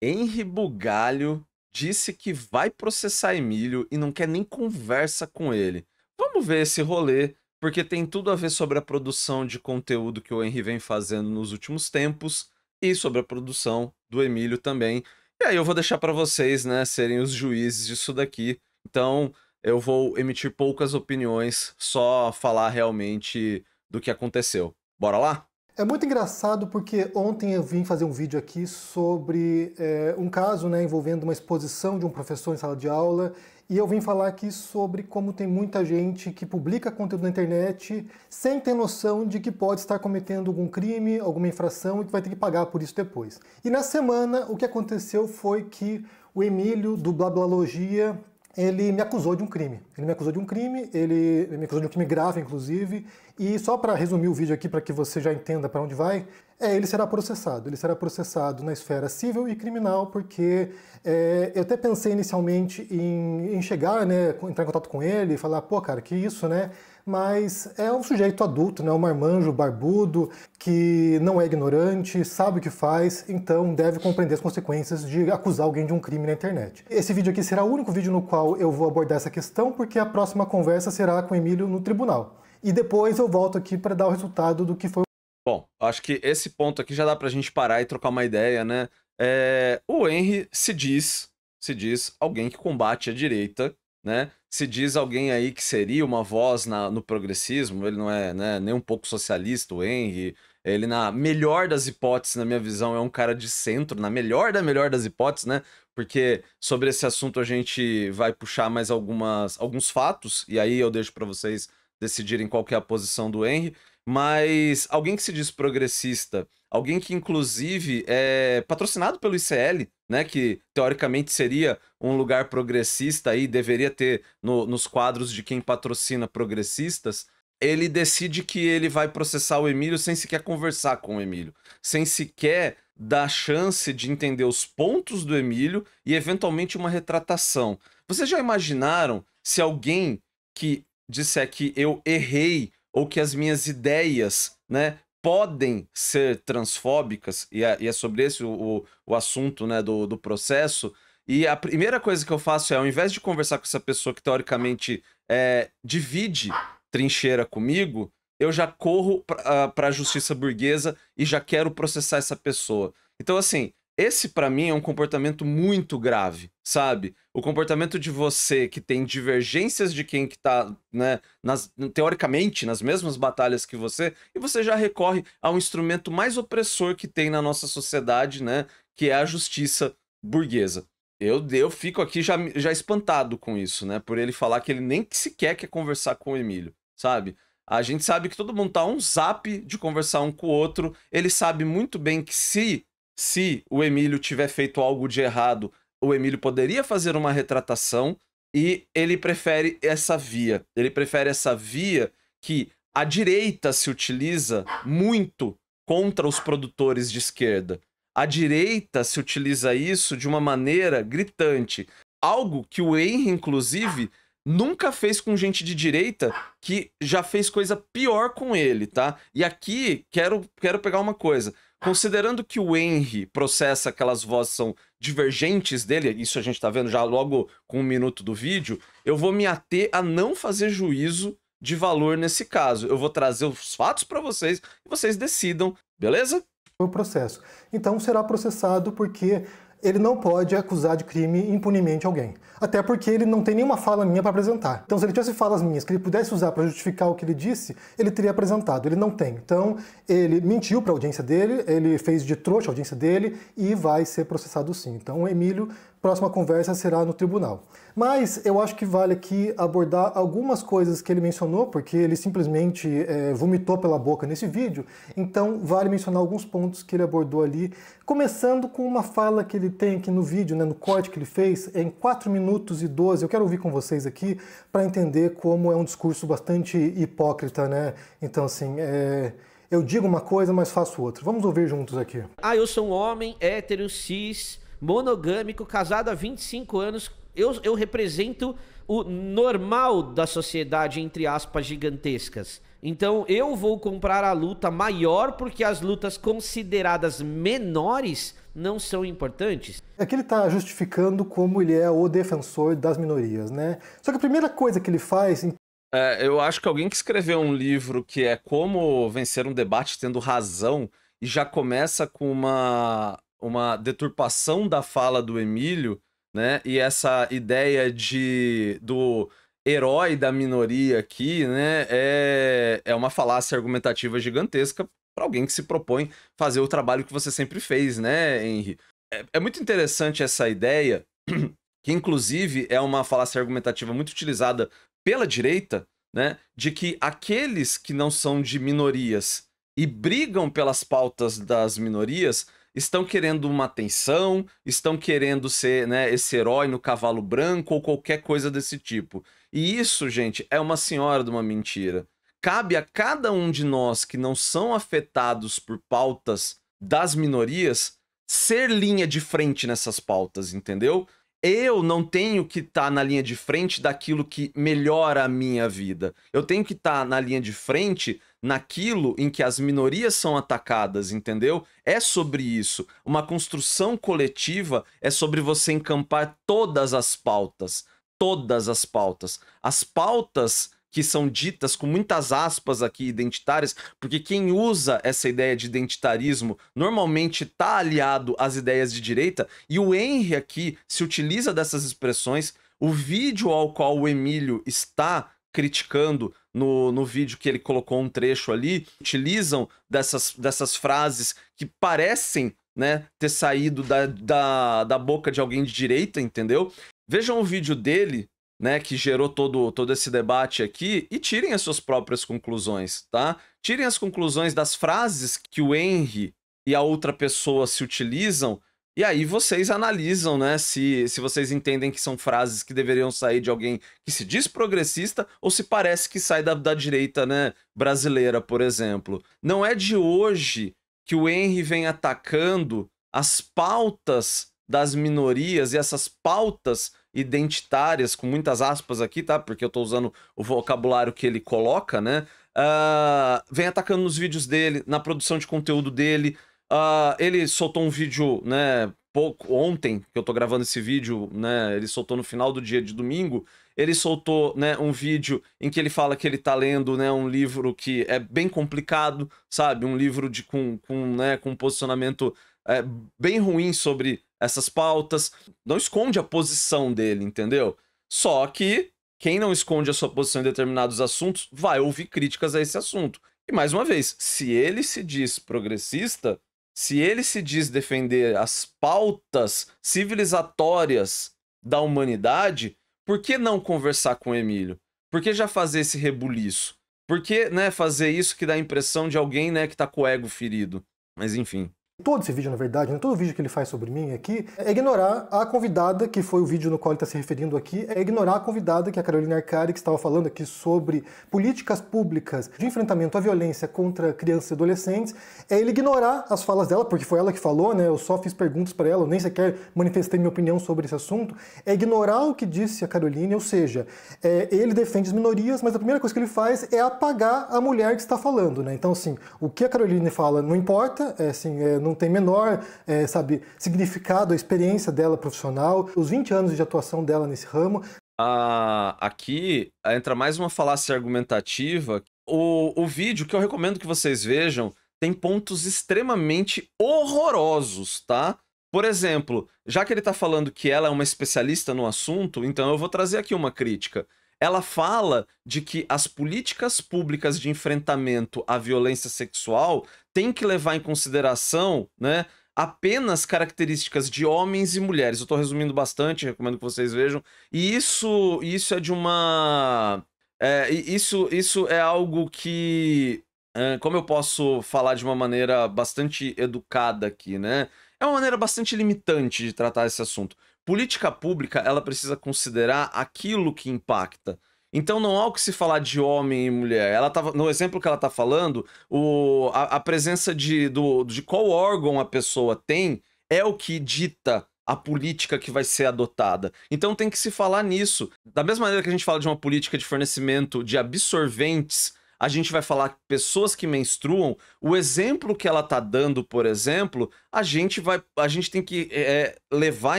Henry Bugalho disse que vai processar Emílio e não quer nem conversa com ele. Vamos ver esse rolê, porque tem tudo a ver sobre a produção de conteúdo que o Henry vem fazendo nos últimos tempos e sobre a produção do Emílio também. E aí eu vou deixar para vocês, né, serem os juízes disso daqui. Então, eu vou emitir poucas opiniões, só falar realmente do que aconteceu. Bora lá? É muito engraçado porque ontem eu vim fazer um vídeo aqui sobre é, um caso né, envolvendo uma exposição de um professor em sala de aula e eu vim falar aqui sobre como tem muita gente que publica conteúdo na internet sem ter noção de que pode estar cometendo algum crime, alguma infração e que vai ter que pagar por isso depois. E na semana o que aconteceu foi que o Emílio do Blablalogia ele me acusou de um crime. Ele me acusou de um crime, ele me acusou de um crime grave, inclusive. E só para resumir o vídeo aqui, para que você já entenda para onde vai, é, ele será processado. Ele será processado na esfera civil e criminal, porque é, eu até pensei inicialmente em, em chegar, né, entrar em contato com ele e falar, pô, cara, que isso, né? mas é um sujeito adulto, né? um marmanjo barbudo, que não é ignorante, sabe o que faz, então deve compreender as consequências de acusar alguém de um crime na internet. Esse vídeo aqui será o único vídeo no qual eu vou abordar essa questão, porque a próxima conversa será com o Emílio no tribunal. E depois eu volto aqui para dar o resultado do que foi. Bom, acho que esse ponto aqui já dá para a gente parar e trocar uma ideia, né? É... o Henry se diz, se diz alguém que combate a direita, né? se diz alguém aí que seria uma voz na, no progressismo, ele não é né, nem um pouco socialista, o Henry. Ele, na melhor das hipóteses, na minha visão, é um cara de centro, na melhor da melhor das hipóteses, né? Porque sobre esse assunto a gente vai puxar mais algumas, alguns fatos, e aí eu deixo para vocês decidirem qual é a posição do Henry. Mas alguém que se diz progressista, alguém que inclusive é patrocinado pelo ICL, né, que teoricamente seria um lugar progressista e deveria ter no, nos quadros de quem patrocina progressistas, ele decide que ele vai processar o Emílio sem sequer conversar com o Emílio, sem sequer dar chance de entender os pontos do Emílio e eventualmente uma retratação. Vocês já imaginaram se alguém que disser que eu errei ou que as minhas ideias, né, podem ser transfóbicas, e é, e é sobre esse o, o, assunto né, do, do processo, e a primeira coisa que eu faço é, ao invés de conversar com essa pessoa que teoricamente é, divide trincheira comigo, eu já corro para a ah, justiça burguesa e já quero processar essa pessoa. Então, assim, esse para mim é um comportamento muito grave, sabe? o comportamento de você que tem divergências de quem que tá, né, nas, teoricamente, nas mesmas batalhas que você, e você já recorre a um instrumento mais opressor que tem na nossa sociedade, né, que é a justiça burguesa. Eu, eu fico aqui já, já espantado com isso, né, por ele falar que ele nem sequer quer conversar com o Emílio, sabe? A gente sabe que todo mundo tá um zap de conversar um com o outro, ele sabe muito bem que se, se o Emílio tiver feito algo de errado, o Emílio poderia fazer uma retratação e ele prefere essa via. Ele prefere essa via que a direita se utiliza muito contra os produtores de esquerda. A direita se utiliza isso de uma maneira gritante. Algo que o Henry, inclusive, nunca fez com gente de direita que já fez coisa pior com ele, tá? E aqui quero, quero pegar uma coisa. Considerando que o Henry processa aquelas vozes são divergentes dele, isso a gente tá vendo já logo com um minuto do vídeo, eu vou me ater a não fazer juízo de valor nesse caso. Eu vou trazer os fatos para vocês e vocês decidam, beleza? O processo. Então será processado porque ele não pode acusar de crime impunemente alguém. Até porque ele não tem nenhuma fala minha para apresentar. Então, se ele tivesse falas minhas que ele pudesse usar para justificar o que ele disse, ele teria apresentado. Ele não tem. Então, ele mentiu para a audiência dele, ele fez de trouxa a audiência dele e vai ser processado sim. Então, o Emílio próxima conversa será no tribunal. Mas eu acho que vale aqui abordar algumas coisas que ele mencionou, porque ele simplesmente é, vomitou pela boca nesse vídeo, então vale mencionar alguns pontos que ele abordou ali, começando com uma fala que ele tem aqui no vídeo, né, no corte que ele fez, em 4 minutos e 12. Eu quero ouvir com vocês aqui para entender como é um discurso bastante hipócrita, né? Então, assim, é. Eu digo uma coisa, mas faço outra. Vamos ouvir juntos aqui. Ah, eu sou um homem hétero, cis, monogâmico, casado há 25 anos. Eu, eu represento o normal da sociedade, entre aspas, gigantescas. Então eu vou comprar a luta maior porque as lutas consideradas menores não são importantes. É que ele está justificando como ele é o defensor das minorias, né? Só que a primeira coisa que ele faz. É, eu acho que alguém que escreveu um livro que é Como Vencer um Debate Tendo Razão e já começa com uma uma deturpação da fala do Emílio, né? E essa ideia de do herói da minoria aqui, né? É, é uma falácia argumentativa gigantesca para alguém que se propõe fazer o trabalho que você sempre fez, né, Henry? É, é muito interessante essa ideia, que inclusive é uma falácia argumentativa muito utilizada pela direita, né? De que aqueles que não são de minorias e brigam pelas pautas das minorias estão querendo uma atenção, estão querendo ser né, esse herói no cavalo branco ou qualquer coisa desse tipo. E isso, gente, é uma senhora de uma mentira. Cabe a cada um de nós que não são afetados por pautas das minorias ser linha de frente nessas pautas, entendeu? Eu não tenho que estar tá na linha de frente daquilo que melhora a minha vida. Eu tenho que estar tá na linha de frente naquilo em que as minorias são atacadas, entendeu? É sobre isso. Uma construção coletiva é sobre você encampar todas as pautas. Todas as pautas. As pautas que são ditas com muitas aspas aqui identitárias, porque quem usa essa ideia de identitarismo normalmente está aliado às ideias de direita, e o Henry aqui se utiliza dessas expressões. O vídeo ao qual o Emílio está criticando no, no vídeo que ele colocou um trecho ali, utilizam dessas, dessas frases que parecem né, ter saído da, da, da boca de alguém de direita, entendeu? Vejam o vídeo dele, né, que gerou todo, todo esse debate aqui, e tirem as suas próprias conclusões, tá? Tirem as conclusões das frases que o Henry e a outra pessoa se utilizam e aí vocês analisam, né, se, se vocês entendem que são frases que deveriam sair de alguém que se diz progressista ou se parece que sai da, da direita, né, brasileira, por exemplo. Não é de hoje que o Henry vem atacando as pautas das minorias e essas pautas identitárias, com muitas aspas aqui, tá? Porque eu tô usando o vocabulário que ele coloca, né? Uh, vem atacando nos vídeos dele, na produção de conteúdo dele, Uh, ele soltou um vídeo, né, pouco ontem, que eu tô gravando esse vídeo, né, ele soltou no final do dia de domingo, ele soltou, né, um vídeo em que ele fala que ele tá lendo, né, um livro que é bem complicado, sabe, um livro de com, com, né, com um posicionamento é, bem ruim sobre essas pautas, não esconde a posição dele, entendeu? Só que quem não esconde a sua posição em determinados assuntos vai ouvir críticas a esse assunto. E mais uma vez, se ele se diz progressista, se ele se diz defender as pautas civilizatórias da humanidade, por que não conversar com o Emílio? Por que já fazer esse rebuliço? Por que né, fazer isso que dá a impressão de alguém né, que está com o ego ferido? Mas enfim todo esse vídeo, na verdade, né, todo vídeo que ele faz sobre mim aqui, é ignorar a convidada, que foi o vídeo no qual ele está se referindo aqui, é ignorar a convidada, que é a Carolina Arcari, que estava falando aqui sobre políticas públicas de enfrentamento à violência contra crianças e adolescentes, é ele ignorar as falas dela, porque foi ela que falou, né, eu só fiz perguntas para ela, eu nem sequer manifestei minha opinião sobre esse assunto, é ignorar o que disse a Carolina, ou seja, é, ele defende as minorias, mas a primeira coisa que ele faz é apagar a mulher que está falando, né, então assim, o que a Carolina fala não importa, é assim, é, não tem menor, é, sabe, significado a experiência dela profissional, os 20 anos de atuação dela nesse ramo. Ah, aqui entra mais uma falácia argumentativa. O, o vídeo que eu recomendo que vocês vejam tem pontos extremamente horrorosos, tá? Por exemplo, já que ele está falando que ela é uma especialista no assunto, então eu vou trazer aqui uma crítica. Ela fala de que as políticas públicas de enfrentamento à violência sexual tem que levar em consideração, né? Apenas características de homens e mulheres. Eu estou resumindo bastante, recomendo que vocês vejam. E isso, isso é de uma. É, isso, isso é algo que. É, como eu posso falar de uma maneira bastante educada aqui, né? É uma maneira bastante limitante de tratar esse assunto. Política pública, ela precisa considerar aquilo que impacta. Então não há o que se falar de homem e mulher. Ela tava, no exemplo que ela está falando, o, a, a, presença de, do, de qual órgão a pessoa tem é o que dita a política que vai ser adotada. Então tem que se falar nisso. Da mesma maneira que a gente fala de uma política de fornecimento de absorventes a gente vai falar pessoas que menstruam, o exemplo que ela tá dando, por exemplo, a gente vai, a gente tem que é, é levar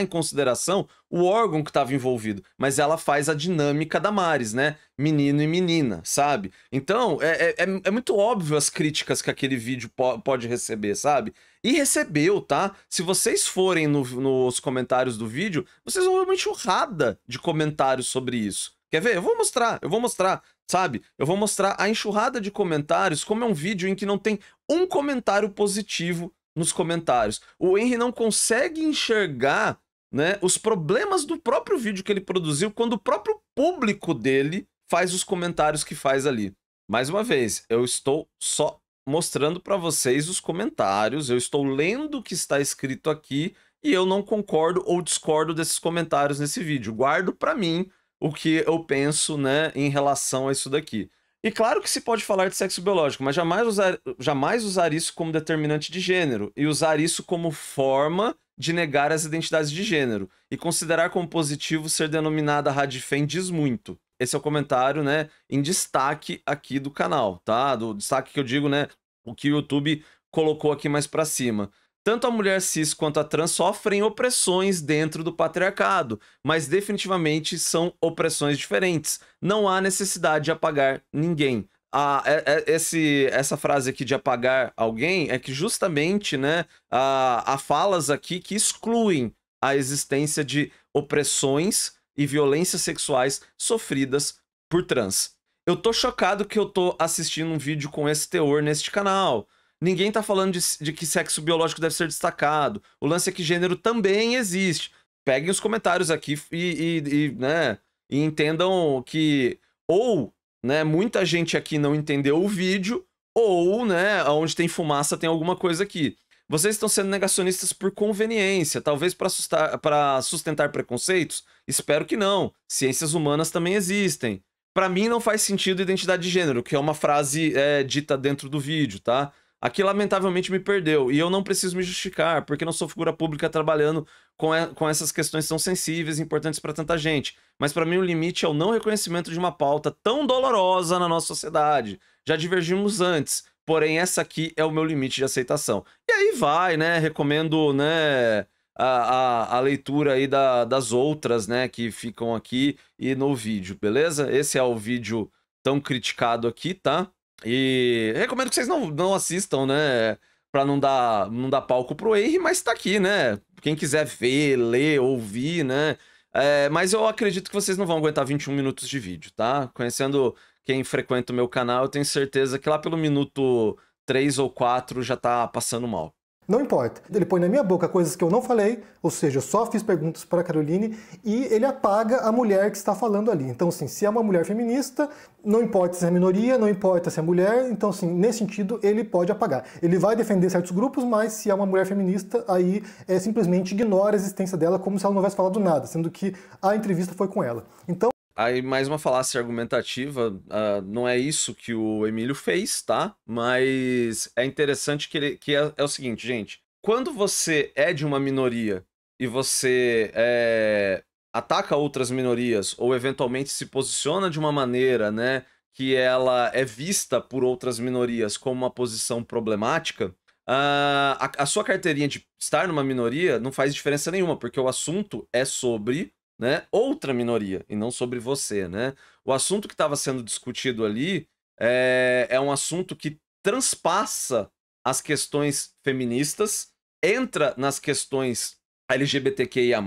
em consideração o órgão que estava envolvido, mas ela faz a dinâmica da Maris, né? Menino e menina, sabe? Então é, é, é, é muito óbvio as críticas que aquele vídeo po pode receber, sabe? E recebeu, tá? Se vocês forem no, nos comentários do vídeo, vocês vão ver uma enxurrada de comentários sobre isso. Quer ver? Eu vou mostrar, eu vou mostrar sabe? Eu vou mostrar a enxurrada de comentários, como é um vídeo em que não tem um comentário positivo nos comentários. O Henry não consegue enxergar né, os problemas do próprio vídeo que ele produziu quando o próprio público dele faz os comentários que faz ali. Mais uma vez, eu estou só mostrando para vocês os comentários, eu estou lendo o que está escrito aqui e eu não concordo ou discordo desses comentários nesse vídeo. Guardo para mim o que eu penso, né, em relação a isso daqui. E claro que se pode falar de sexo biológico, mas jamais usar, jamais usar isso como determinante de gênero e usar isso como forma de negar as identidades de gênero. E considerar como positivo ser denominada radifem diz muito. Esse é o comentário, né, em destaque aqui do canal, tá? Do destaque que eu digo, né, o que o YouTube colocou aqui mais para cima. Tanto a mulher cis quanto a trans sofrem opressões dentro do patriarcado, mas definitivamente são opressões diferentes. Não há necessidade de apagar ninguém. Ah, esse, essa frase aqui de apagar alguém é que justamente né, a há falas aqui que excluem a existência de opressões e violências sexuais sofridas por trans. Eu tô chocado que eu tô assistindo um vídeo com esse teor neste canal. Ninguém tá falando de, de que sexo biológico deve ser destacado. O lance é que gênero também existe. Peguem os comentários aqui e, e, e né, e entendam que ou né, muita gente aqui não entendeu o vídeo, ou né, onde tem fumaça tem alguma coisa aqui. Vocês estão sendo negacionistas por conveniência, talvez para sustentar preconceitos? Espero que não. Ciências humanas também existem. Para mim não faz sentido identidade de gênero, que é uma frase é, dita dentro do vídeo, tá? Aqui, lamentavelmente, me perdeu. E eu não preciso me justificar, porque não sou figura pública trabalhando com, com essas questões tão sensíveis e importantes para tanta gente. Mas, para mim, o limite é o não reconhecimento de uma pauta tão dolorosa na nossa sociedade. Já divergimos antes, porém, essa aqui é o meu limite de aceitação. E aí vai, né? Recomendo, né? A, a, a leitura aí da, das outras, né, que ficam aqui e no vídeo, beleza? Esse é o vídeo tão criticado aqui, tá? E recomendo que vocês não, não assistam, né? Pra não dar, não dar palco pro Henry, mas tá aqui, né? Quem quiser ver, ler, ouvir, né? É, mas eu acredito que vocês não vão aguentar 21 minutos de vídeo, tá? Conhecendo quem frequenta o meu canal, eu tenho certeza que lá pelo minuto 3 ou 4 já tá passando mal. Não importa. Ele põe na minha boca coisas que eu não falei, ou seja, eu só fiz perguntas para a Caroline e ele apaga a mulher que está falando ali. Então, assim, se é uma mulher feminista, não importa se é minoria, não importa se é mulher, então, assim, nesse sentido, ele pode apagar. Ele vai defender certos grupos, mas se é uma mulher feminista, aí é, simplesmente ignora a existência dela como se ela não tivesse falado nada, sendo que a entrevista foi com ela. Então, Aí, mais uma falácia argumentativa, uh, não é isso que o Emílio fez, tá? Mas é interessante que, ele, que é, é o seguinte, gente. Quando você é de uma minoria e você é, ataca outras minorias ou eventualmente se posiciona de uma maneira, né, que ela é vista por outras minorias como uma posição problemática, uh, a, a sua carteirinha de estar numa minoria não faz diferença nenhuma, porque o assunto é sobre né, outra minoria e não sobre você, né? O assunto que estava sendo discutido ali é, é um assunto que transpassa as questões feministas, entra nas questões LGBTQIA+,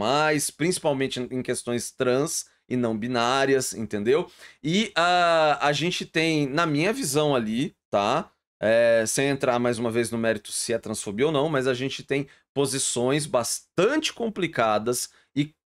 principalmente em questões trans e não binárias, entendeu? E uh, a gente tem, na minha visão ali, tá? É, sem entrar mais uma vez no mérito se é transfobia ou não, mas a gente tem posições bastante complicadas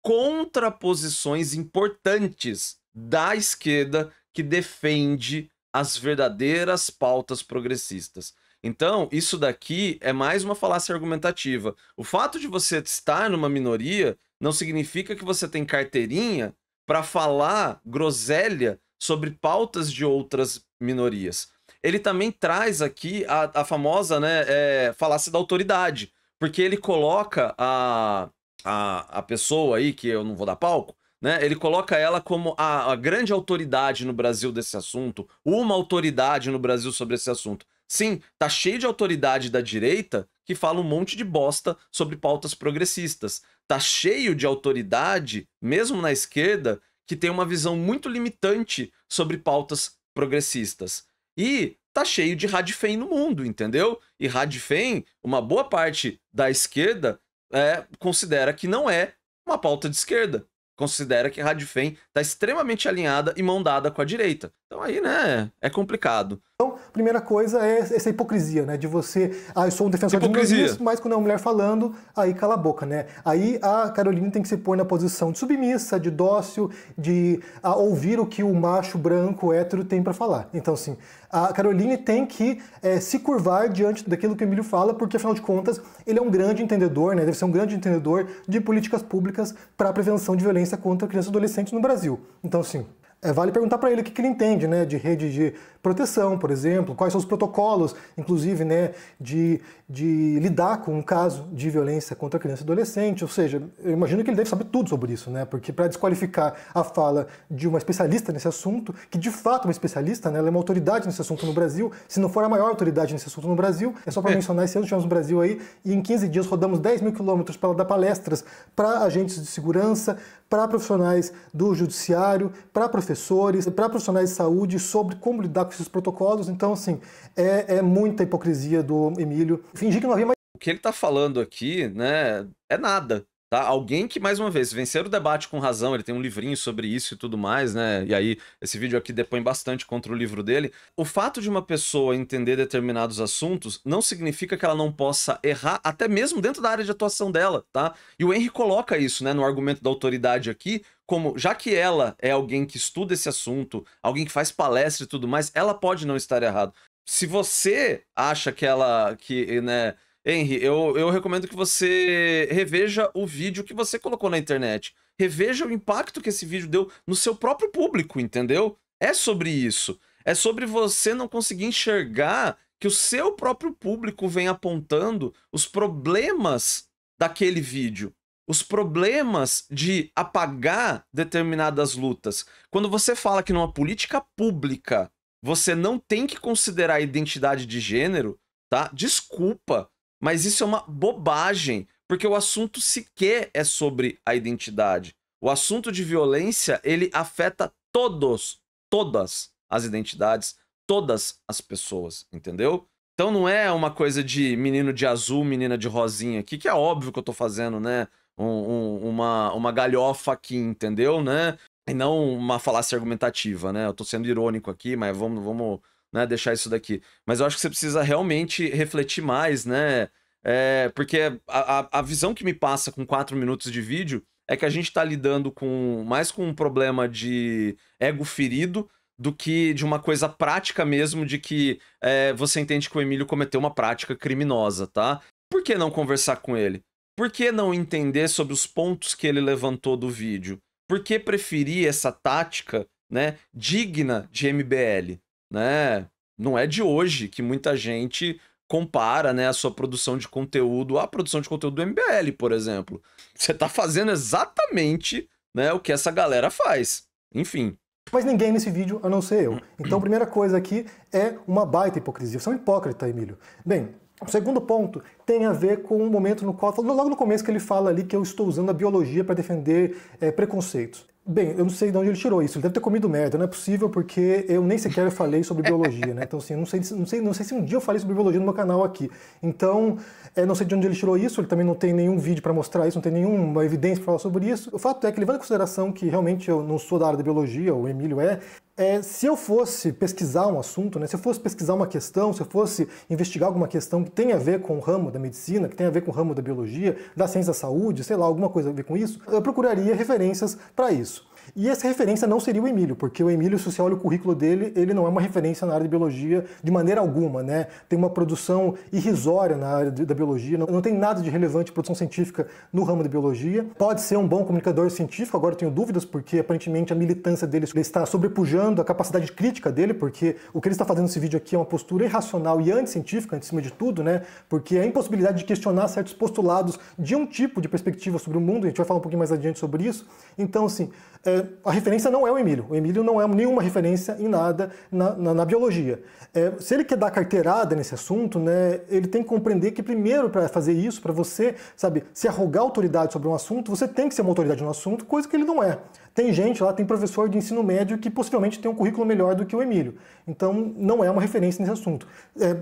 contraposições importantes da esquerda que defende as verdadeiras pautas progressistas. Então, isso daqui é mais uma falácia argumentativa. O fato de você estar numa minoria não significa que você tem carteirinha para falar groselha sobre pautas de outras minorias. Ele também traz aqui a, a famosa né, é, falácia da autoridade, porque ele coloca a, a, a pessoa aí, que eu não vou dar palco, né? Ele coloca ela como a, a grande autoridade no Brasil desse assunto, uma autoridade no Brasil sobre esse assunto. Sim, tá cheio de autoridade da direita que fala um monte de bosta sobre pautas progressistas. Tá cheio de autoridade, mesmo na esquerda, que tem uma visão muito limitante sobre pautas progressistas. E tá cheio de radifem no mundo, entendeu? E radifem, uma boa parte da esquerda é, considera que não é uma pauta de esquerda. Considera que a Radifem está extremamente alinhada e mão dada com a direita. Então aí, né, é complicado. Então, primeira coisa é essa hipocrisia, né? De você, ah, eu sou um defensor hipocrisia. de mas quando é uma mulher falando, aí cala a boca, né? Aí a Carolina tem que se pôr na posição de submissa, de dócil, de ouvir o que o macho branco hétero tem para falar. Então, assim, a Caroline tem que é, se curvar diante daquilo que o Emílio fala, porque afinal de contas ele é um grande entendedor, né? Deve ser um grande entendedor de políticas públicas para prevenção de violência contra crianças e adolescentes no Brasil. Então, assim, é, vale perguntar para ele o que, que, ele entende né, de rede de proteção, por exemplo, quais são os protocolos, inclusive, né, de, de lidar com um caso de violência contra criança e adolescente. Ou seja, eu imagino que ele deve saber tudo sobre isso, né, porque para desqualificar a fala de uma especialista nesse assunto, que de fato é uma especialista, né, ela é uma autoridade nesse assunto no Brasil, se não for a maior autoridade nesse assunto no Brasil, é só para é. mencionar, esse ano tivemos no Brasil aí, e em 15 dias rodamos 10 mil quilômetros para dar palestras para agentes de segurança, para profissionais do judiciário, para professores, para profissionais de saúde sobre como lidar com esses protocolos. Então, assim, é, é muita hipocrisia do Emílio. Fingir que não havia mais. O que ele está falando aqui, né, é nada. Tá? Alguém que, mais uma vez, vencer o debate com razão, ele tem um livrinho sobre isso e tudo mais, né? E aí, esse vídeo aqui depõe bastante contra o livro dele. O fato de uma pessoa entender determinados assuntos não significa que ela não possa errar, até mesmo dentro da área de atuação dela, tá? E o Henry coloca isso, né, no argumento da autoridade aqui, como já que ela é alguém que estuda esse assunto, alguém que faz palestra e tudo mais, ela pode não estar errada. Se você acha que ela, que, né, Henry, eu, eu recomendo que você reveja o vídeo que você colocou na internet. Reveja o impacto que esse vídeo deu no seu próprio público, entendeu? É sobre isso. É sobre você não conseguir enxergar que o seu próprio público vem apontando os problemas daquele vídeo, os problemas de apagar determinadas lutas. Quando você fala que numa política pública você não tem que considerar a identidade de gênero, tá? Desculpa, mas isso é uma bobagem, porque o assunto sequer é sobre a identidade. O assunto de violência, ele afeta todos, todas as identidades, todas as pessoas, entendeu? Então não é uma coisa de menino de azul, menina de rosinha aqui, que é óbvio que eu tô fazendo, né? Um, um, uma, uma galhofa aqui, entendeu, né? E não uma falácia argumentativa, né? Eu tô sendo irônico aqui, mas vamos, vamos né, deixar isso daqui. Mas eu acho que você precisa realmente refletir mais, né? É, porque a, a visão que me passa com quatro minutos de vídeo é que a gente está lidando com mais com um problema de ego ferido do que de uma coisa prática mesmo, de que é, você entende que o Emílio cometeu uma prática criminosa, tá? Por que não conversar com ele? Por que não entender sobre os pontos que ele levantou do vídeo? Por que preferir essa tática, né, digna de MBL, né? Não é de hoje que muita gente compara, né, a sua produção de conteúdo à produção de conteúdo do MBL, por exemplo. Você tá fazendo exatamente, né, o que essa galera faz. Enfim, mas ninguém nesse vídeo a não ser eu. Então a primeira coisa aqui é uma baita hipocrisia. Você é um hipócrita, Emílio. Bem, o segundo ponto tem a ver com o um momento no qual, logo no começo que ele fala ali que eu estou usando a biologia para defender é, preconceitos. Bem, eu não sei de onde ele tirou isso. Ele deve ter comido merda, não é possível, porque eu nem sequer falei sobre biologia, né? Então, assim, não sei, não sei, não sei se um dia eu falei sobre biologia no meu canal aqui. Então, é, não sei de onde ele tirou isso, ele também não tem nenhum vídeo para mostrar isso, não tem nenhuma evidência para falar sobre isso. O fato é que, levando em consideração que realmente eu não sou da área de biologia, o Emílio é, é, se eu fosse pesquisar um assunto, né, se eu fosse pesquisar uma questão, se eu fosse investigar alguma questão que tenha a ver com o ramo da medicina, que tenha a ver com o ramo da biologia, da ciência da saúde, sei lá, alguma coisa a ver com isso, eu procuraria referências para isso. E essa referência não seria o Emílio, porque o Emílio, se você olha o currículo dele, ele não é uma referência na área de biologia de maneira alguma, né? Tem uma produção irrisória na área de, da biologia, não, não, tem nada de relevante de produção científica no ramo da biologia. Pode ser um bom comunicador científico, agora tenho dúvidas, porque aparentemente a militância dele está sobrepujando a capacidade crítica dele, porque o que ele está fazendo nesse vídeo aqui é uma postura irracional e anticientífica, antes de tudo, né? Porque a impossibilidade de questionar certos postulados de um tipo de perspectiva sobre o mundo, a gente vai falar um pouquinho mais adiante sobre isso. Então, assim, é, a referência não é o Emílio. O Emílio não é nenhuma referência em nada na, na, na biologia. É, se ele quer dar carteirada nesse assunto, né, ele tem que compreender que primeiro para fazer isso, para você, sabe, se arrogar autoridade sobre um assunto, você tem que ser uma autoridade no assunto, coisa que ele não é. Tem gente lá, tem professor de ensino médio que possivelmente tem um currículo melhor do que o Emílio. Então, não é uma referência nesse assunto. É...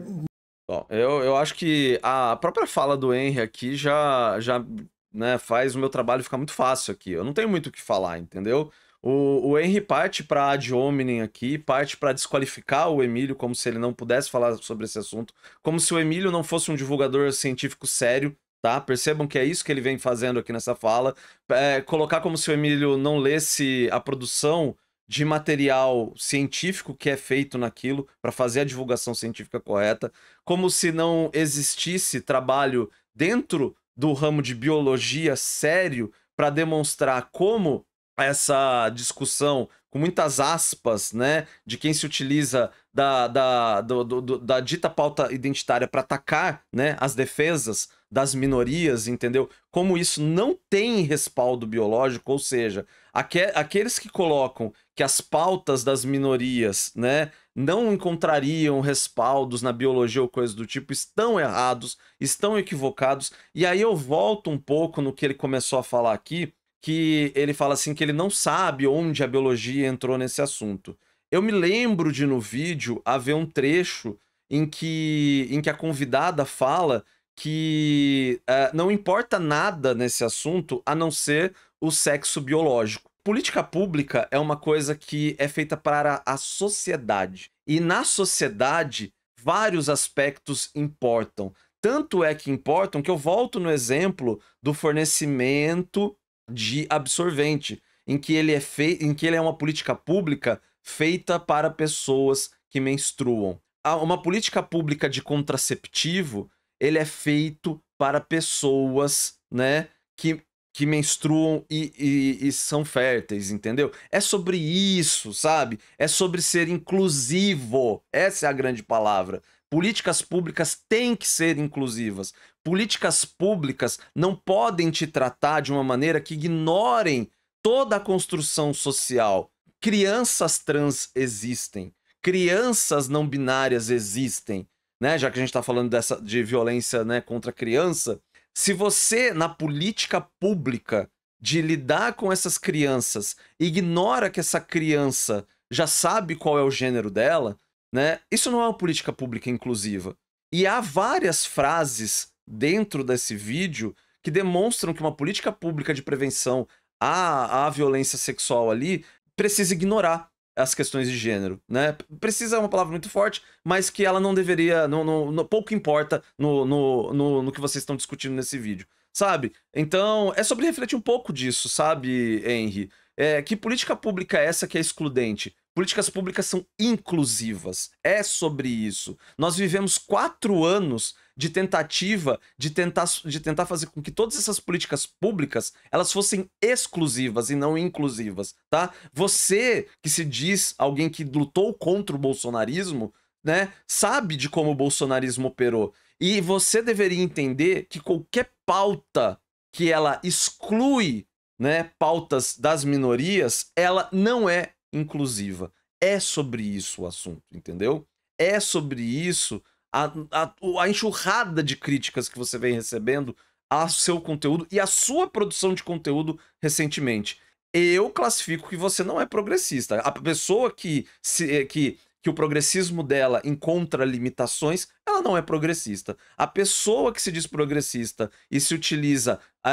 Bom, eu, eu acho que a própria fala do Henry aqui já, já né, faz o meu trabalho ficar muito fácil aqui. Eu não tenho muito o que falar, entendeu? O, o Henry parte para ad hominem aqui, parte para desqualificar o Emílio como se ele não pudesse falar sobre esse assunto, como se o Emílio não fosse um divulgador científico sério, tá? Percebam que é isso que ele vem fazendo aqui nessa fala. É, colocar como se o Emílio não lesse a produção de material científico que é feito naquilo para fazer a divulgação científica correta, como se não existisse trabalho dentro do ramo de biologia sério para demonstrar como essa discussão, com muitas aspas, né, de quem se utiliza da, da, do, do, da dita pauta identitária para atacar né, as defesas das minorias, entendeu? Como isso não tem respaldo biológico, ou seja, aqu aqueles que colocam que as pautas das minorias, né, não encontrariam respaldos na biologia ou coisas do tipo, estão errados, estão equivocados. E aí eu volto um pouco no que ele começou a falar aqui, que ele fala assim que ele não sabe onde a biologia entrou nesse assunto. Eu me lembro de no vídeo haver um trecho em que, em que a convidada fala que uh, não importa nada nesse assunto a não ser o sexo biológico política pública é uma coisa que é feita para a sociedade. E na sociedade, vários aspectos importam. Tanto é que importam que eu volto no exemplo do fornecimento de absorvente, em que ele é, fei em que ele é uma política pública feita para pessoas que menstruam. Uma política pública de contraceptivo, ele é feito para pessoas, né, que que menstruam e, e, e, são férteis, entendeu? É sobre isso, sabe? É sobre ser inclusivo. Essa é a grande palavra. Políticas públicas têm que ser inclusivas. Políticas públicas não podem te tratar de uma maneira que ignorem toda a construção social. Crianças trans existem. Crianças não binárias existem. Né? Já que a gente está falando dessa, de violência né, contra a criança, se você, na política pública de lidar com essas crianças, ignora que essa criança já sabe qual é o gênero dela, né? Isso não é uma política pública inclusiva. E há várias frases dentro desse vídeo que demonstram que uma política pública de prevenção à, à violência sexual ali precisa ignorar as questões de gênero, né? Precisa é uma palavra muito forte, mas que ela não deveria, não, não, pouco importa no, no, no, no que vocês estão discutindo nesse vídeo, sabe? Então, é sobre refletir um pouco disso, sabe, Henry? É, que política pública é essa que é excludente? Políticas públicas são inclusivas. É sobre isso. Nós vivemos quatro anos de tentativa de tentar, de tentar fazer com que todas essas políticas públicas elas fossem exclusivas e não inclusivas, tá? Você que se diz alguém que lutou contra o bolsonarismo, né, sabe de como o bolsonarismo operou. E você deveria entender que qualquer pauta que ela exclui, né, pautas das minorias, ela não é inclusiva. É sobre isso o assunto, entendeu? É sobre isso a, a, a enxurrada de críticas que você vem recebendo a seu conteúdo e a sua produção de conteúdo recentemente. Eu classifico que você não é progressista. A pessoa que, se, eh, que, que o progressismo dela encontra limitações, ela não é progressista. A pessoa que se diz progressista e se utiliza. A,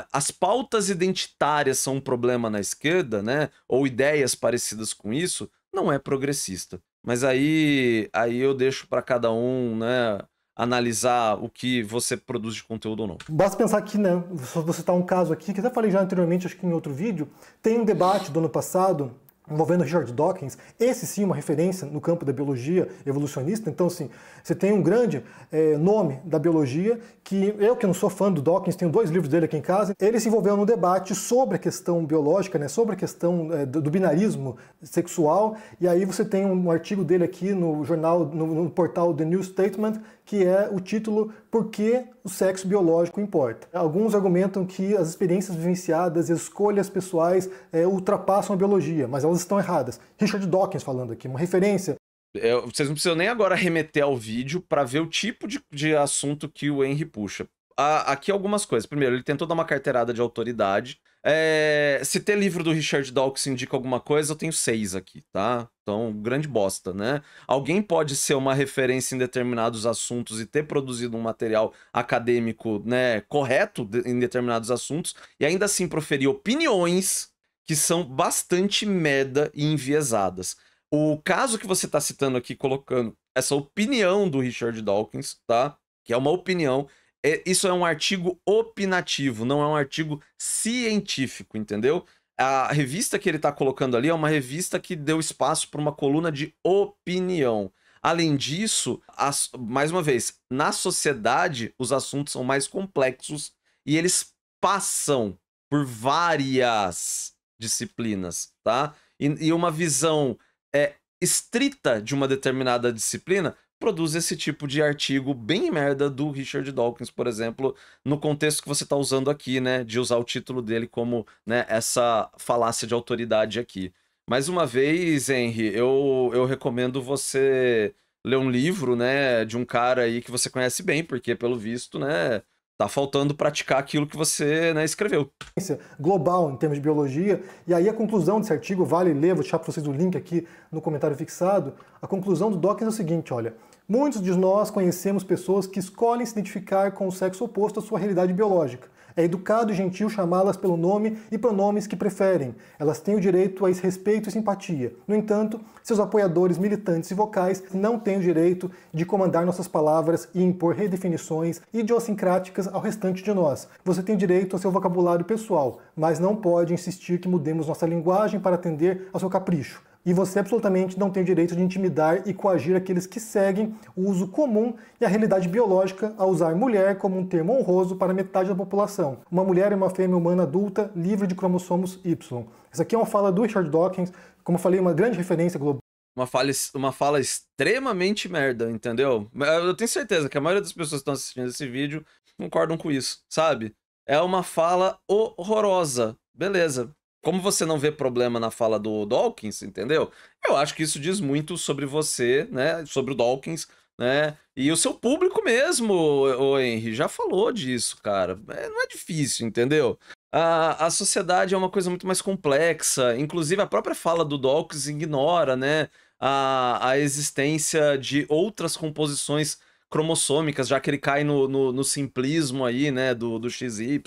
a, as pautas identitárias são um problema na esquerda, né? Ou ideias parecidas com isso, não é progressista. Mas aí, aí eu deixo para cada um, né? analisar o que você produz de conteúdo ou não. Basta pensar que, né, vou citar um caso aqui, que até falei já anteriormente, acho que em outro vídeo, tem um debate do ano passado envolvendo Richard Dawkins, esse sim é uma referência no campo da biologia evolucionista. Então, assim, você tem um grande é, nome da biologia que eu, que não sou fã do Dawkins, tenho dois livros dele aqui em casa. Ele se envolveu num debate sobre a questão biológica, né, sobre a questão é, do binarismo sexual. E aí você tem um artigo dele aqui no jornal, no, no portal The New Statement, que é o título Por que o sexo biológico importa? Alguns argumentam que as experiências vivenciadas e as escolhas pessoais é, ultrapassam a biologia, mas elas estão erradas. Richard Dawkins falando aqui, uma referência é, vocês não precisam nem agora remeter ao vídeo para ver o tipo de, de assunto que o Henry puxa a, aqui algumas coisas. Primeiro, ele tentou dar uma carteirada de autoridade. É, se ter livro do Richard Dawkins indica alguma coisa, eu tenho seis aqui, tá? Então, grande bosta, né? Alguém pode ser uma referência em determinados assuntos e ter produzido um material acadêmico, né, correto de, em determinados assuntos e ainda assim proferir opiniões que são bastante merda e enviesadas. O caso que você está citando aqui, colocando essa opinião do Richard Dawkins, tá? Que é uma opinião é, isso é um artigo opinativo, não é um artigo científico, entendeu? A revista que ele está colocando ali é uma revista que deu espaço para uma coluna de opinião. Além disso, as, mais uma vez, na sociedade os assuntos são mais complexos e eles passam por várias disciplinas, tá? E, e uma visão é, estrita de uma determinada disciplina produz esse tipo de artigo bem merda do Richard Dawkins, por exemplo, no contexto que você está usando aqui, né? De usar o título dele como né, essa falácia de autoridade aqui. Mais uma vez, Henry, eu, eu recomendo você ler um livro, né, de um cara aí que você conhece bem, porque pelo visto, né, tá faltando praticar aquilo que você né, escreveu. Global em termos de biologia, e aí a conclusão desse artigo, vale ler, vou deixar para vocês o link aqui no comentário fixado, a conclusão do Dawkins é o seguinte, olha, Muitos de nós conhecemos pessoas que escolhem se identificar com o sexo oposto à sua realidade biológica. É educado e gentil chamá-las pelo nome e pronomes que preferem. Elas têm o direito a esse respeito e simpatia. No entanto, seus apoiadores, militantes e vocais não têm o direito de comandar nossas palavras e impor redefinições idiosincráticas ao restante de nós. Você tem direito ao seu vocabulário pessoal, mas não pode insistir que mudemos nossa linguagem para atender ao seu capricho e você absolutamente não tem o direito de intimidar e coagir aqueles que seguem o uso comum e a realidade biológica a usar mulher como um termo honroso para metade da população. Uma mulher é uma fêmea humana adulta livre de cromossomos Y. Essa aqui é uma fala do Richard Dawkins, como eu falei, uma grande referência global. Uma fala, uma fala extremamente merda, entendeu? Eu tenho certeza que a maioria das pessoas que estão assistindo esse vídeo concordam com isso, sabe? É uma fala horrorosa. Beleza, como você não vê problema na fala do Dawkins, entendeu? Eu acho que isso diz muito sobre você, né? Sobre o Dawkins, né? E o seu público mesmo, o Henry, já falou disso, cara. É, não é difícil, entendeu? A, a sociedade é uma coisa muito mais complexa. Inclusive, a própria fala do Dawkins ignora, né? A, a existência de outras composições cromossômicas, já que ele cai no, no, no simplismo aí, né? Do, do XY.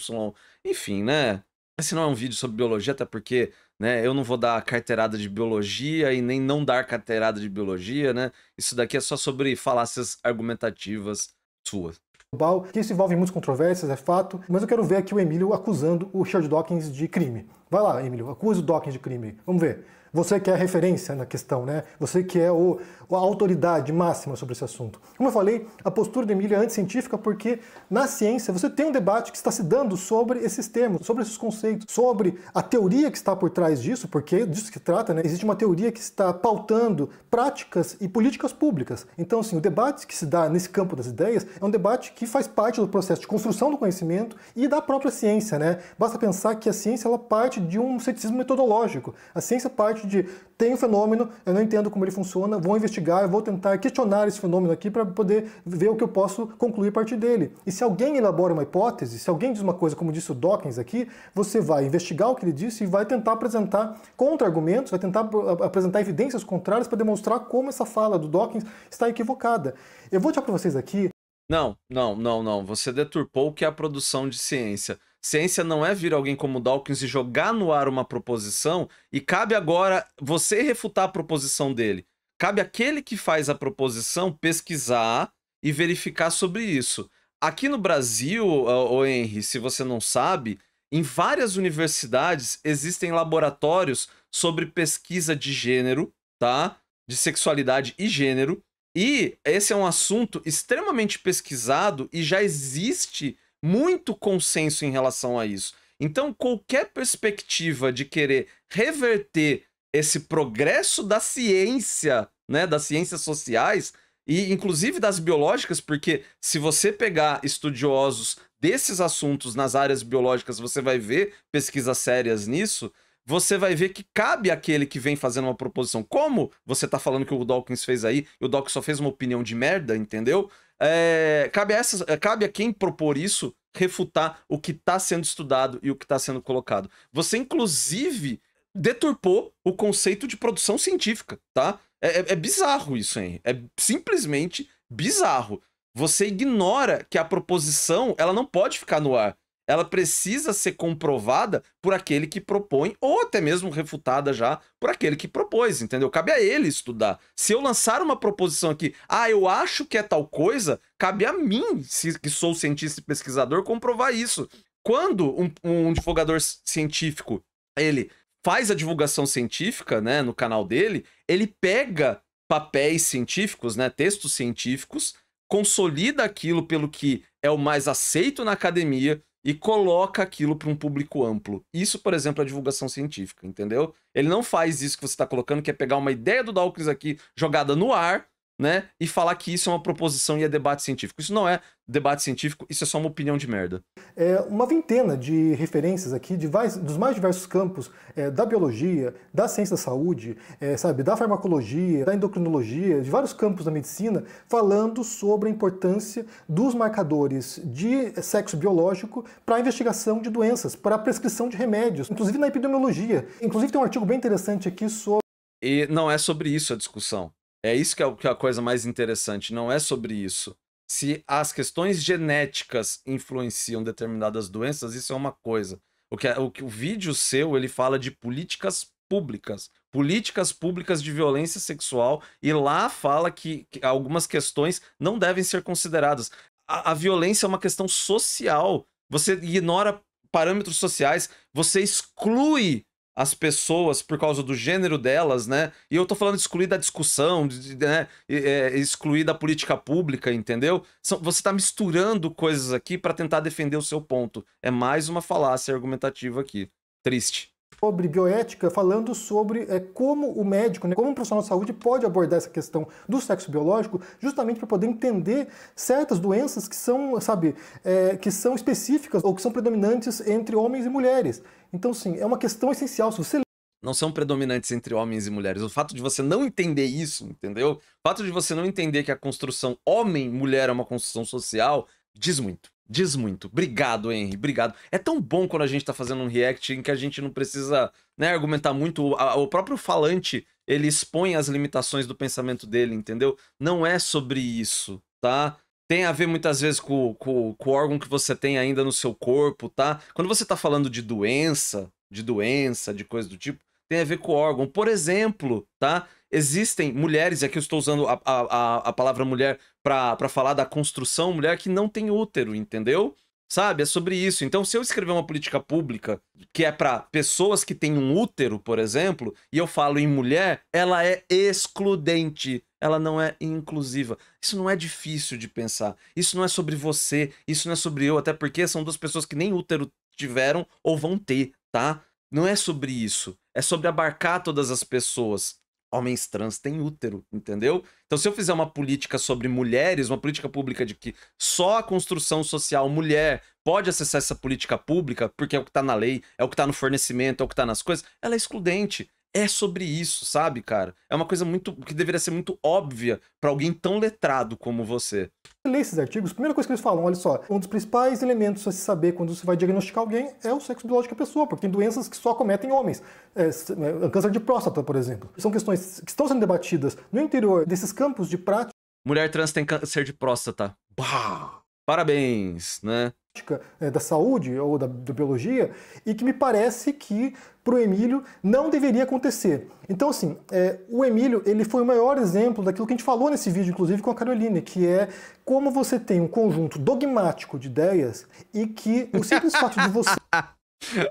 Enfim, né? Esse não é um vídeo sobre biologia, até porque né, eu não vou dar carteirada de biologia e nem não dar carteirada de biologia, né? Isso daqui é só sobre falácias argumentativas suas global, que isso envolve muitas controvérsias, é fato, mas eu quero ver aqui o Emílio acusando o Richard Dawkins de crime. Vai lá, Emílio, acusa o Dawkins de crime. Vamos ver. Você que é a referência na questão, né? Você que é o, a autoridade máxima sobre esse assunto. Como eu falei, a postura de Emília é anticientífica porque na ciência você tem um debate que está se dando sobre esses termos, sobre esses conceitos, sobre a teoria que está por trás disso, porque é disso que trata, né? Existe uma teoria que está pautando práticas e políticas públicas. Então, assim, o debate que se dá nesse campo das ideias é um debate que faz parte do processo de construção do conhecimento e da própria ciência, né? Basta pensar que a ciência ela parte de um ceticismo metodológico. A ciência parte parte de tem um fenômeno, eu não entendo como ele funciona, vou investigar, vou tentar questionar esse fenômeno aqui para poder ver o que eu posso concluir a partir dele. E se alguém elabora uma hipótese, se alguém diz uma coisa, como disse o Dawkins aqui, você vai investigar o que ele disse e vai tentar apresentar contra-argumentos, vai tentar apresentar evidências contrárias para demonstrar como essa fala do Dawkins está equivocada. Eu vou tirar para vocês aqui. Não, não, não, não. Você deturpou o que é a produção de ciência. Ciência não é vir alguém como Dawkins e jogar no ar uma proposição e cabe agora você refutar a proposição dele. Cabe aquele que faz a proposição pesquisar e verificar sobre isso. Aqui no Brasil, o Henry, se você não sabe, em várias universidades existem laboratórios sobre pesquisa de gênero, tá? De sexualidade e gênero. E esse é um assunto extremamente pesquisado e já existe muito consenso em relação a isso. Então, qualquer perspectiva de querer reverter esse progresso da ciência, né, das ciências sociais e inclusive das biológicas, porque se você pegar estudiosos desses assuntos nas áreas biológicas, você vai ver pesquisas sérias nisso, você vai ver que cabe aquele que vem fazendo uma proposição. Como você está falando que o Dawkins fez aí, e o Dawkins só fez uma opinião de merda, entendeu? É, cabe, a essas, cabe a quem propor isso refutar o que está sendo estudado e o que está sendo colocado. Você, inclusive, deturpou o conceito de produção científica, tá? É, é, é bizarro isso, hein? É simplesmente bizarro. Você ignora que a proposição ela não pode ficar no ar ela precisa ser comprovada por aquele que propõe, ou até mesmo refutada já por aquele que propôs, entendeu? Cabe a ele estudar. Se eu lançar uma proposição aqui, ah, eu acho que é tal coisa, cabe a mim, se, que sou cientista e pesquisador, comprovar isso. Quando um, um divulgador científico, ele faz a divulgação científica, né, no canal dele, ele pega papéis científicos, né, textos científicos, consolida aquilo pelo que é o mais aceito na academia, e coloca aquilo para um público amplo. Isso, por exemplo, é divulgação científica, entendeu? Ele não faz isso que você está colocando, que é pegar uma ideia do Dawkins aqui jogada no ar né? E falar que isso é uma proposição e é debate científico. Isso não é debate científico, isso é só uma opinião de merda. É uma vintena de referências aqui de vários, dos mais diversos campos é, da biologia, da ciência da saúde, é, sabe, da farmacologia, da endocrinologia, de vários campos da medicina, falando sobre a importância dos marcadores de sexo biológico para a investigação de doenças, para a prescrição de remédios, inclusive na epidemiologia. Inclusive tem um artigo bem interessante aqui sobre e não é sobre isso a discussão. É isso que é, que é a coisa mais interessante, não é sobre isso. Se as questões genéticas influenciam determinadas doenças, isso é uma coisa. O que, é, o, o vídeo seu, ele fala de políticas públicas, políticas públicas de violência sexual, e lá fala que, que algumas questões não devem ser consideradas. A, a, violência é uma questão social. Você ignora parâmetros sociais, você exclui as pessoas por causa do gênero delas, né? E eu tô falando de excluir da discussão, de, né? É, excluir da política pública, entendeu? São, você tá misturando coisas aqui para tentar defender o seu ponto. É mais uma falácia argumentativa aqui. Triste sobre bioética, falando sobre é, como o médico, né, como um profissional de saúde pode abordar essa questão do sexo biológico, justamente para poder entender certas doenças que são, sabe, é, que são específicas ou que são predominantes entre homens e mulheres. Então, sim, é uma questão essencial. Se você não são predominantes entre homens e mulheres. O fato de você não entender isso, entendeu? O fato de você não entender que a construção homem-mulher é uma construção social diz muito. Diz muito. Obrigado, Henry. Obrigado. É tão bom quando a gente tá fazendo um react em que a gente não precisa né, argumentar muito. O próprio falante, ele expõe as limitações do pensamento dele, entendeu? Não é sobre isso, tá? tem a ver muitas vezes com, com, com, o órgão que você tem ainda no seu corpo, tá? Quando você tá falando de doença, de doença, de coisa do tipo, tem a ver com o órgão. Por exemplo, tá? Existem mulheres, e aqui eu estou usando a, a, a palavra mulher para falar da construção mulher que não tem útero, entendeu? Sabe? É sobre isso. Então, se eu escrever uma política pública que é para pessoas que têm um útero, por exemplo, e eu falo em mulher, ela é excludente ela não é inclusiva. Isso não é difícil de pensar. Isso não é sobre você, isso não é sobre eu, até porque são duas pessoas que nem útero tiveram ou vão ter, tá? Não é sobre isso. É sobre abarcar todas as pessoas. Homens trans têm útero, entendeu? Então, se eu fizer uma política sobre mulheres, uma política pública de que só a construção social mulher pode acessar essa política pública, porque é o que tá na lei, é o que tá no fornecimento, é o que tá nas coisas, ela é excludente é sobre isso, sabe, cara? É uma coisa muito que deveria ser muito óbvia para alguém tão letrado como você. Lê esses artigos, a primeira coisa que eles falam, olha só, um dos principais elementos a se saber quando você vai diagnosticar alguém é o sexo biológico da pessoa, porque tem doenças que só cometem homens. É, né, é, câncer de próstata, por exemplo. São questões que estão sendo debatidas no interior desses campos de prática. Mulher trans tem câncer de próstata. Bah! Parabéns, né? prática é, da saúde ou da, da biologia e que me parece que para o Emílio não deveria acontecer. Então, assim, é, o Emílio ele foi o maior exemplo daquilo que a gente falou nesse vídeo, inclusive com a Caroline, que é como você tem um conjunto dogmático de ideias e que o simples fato de você.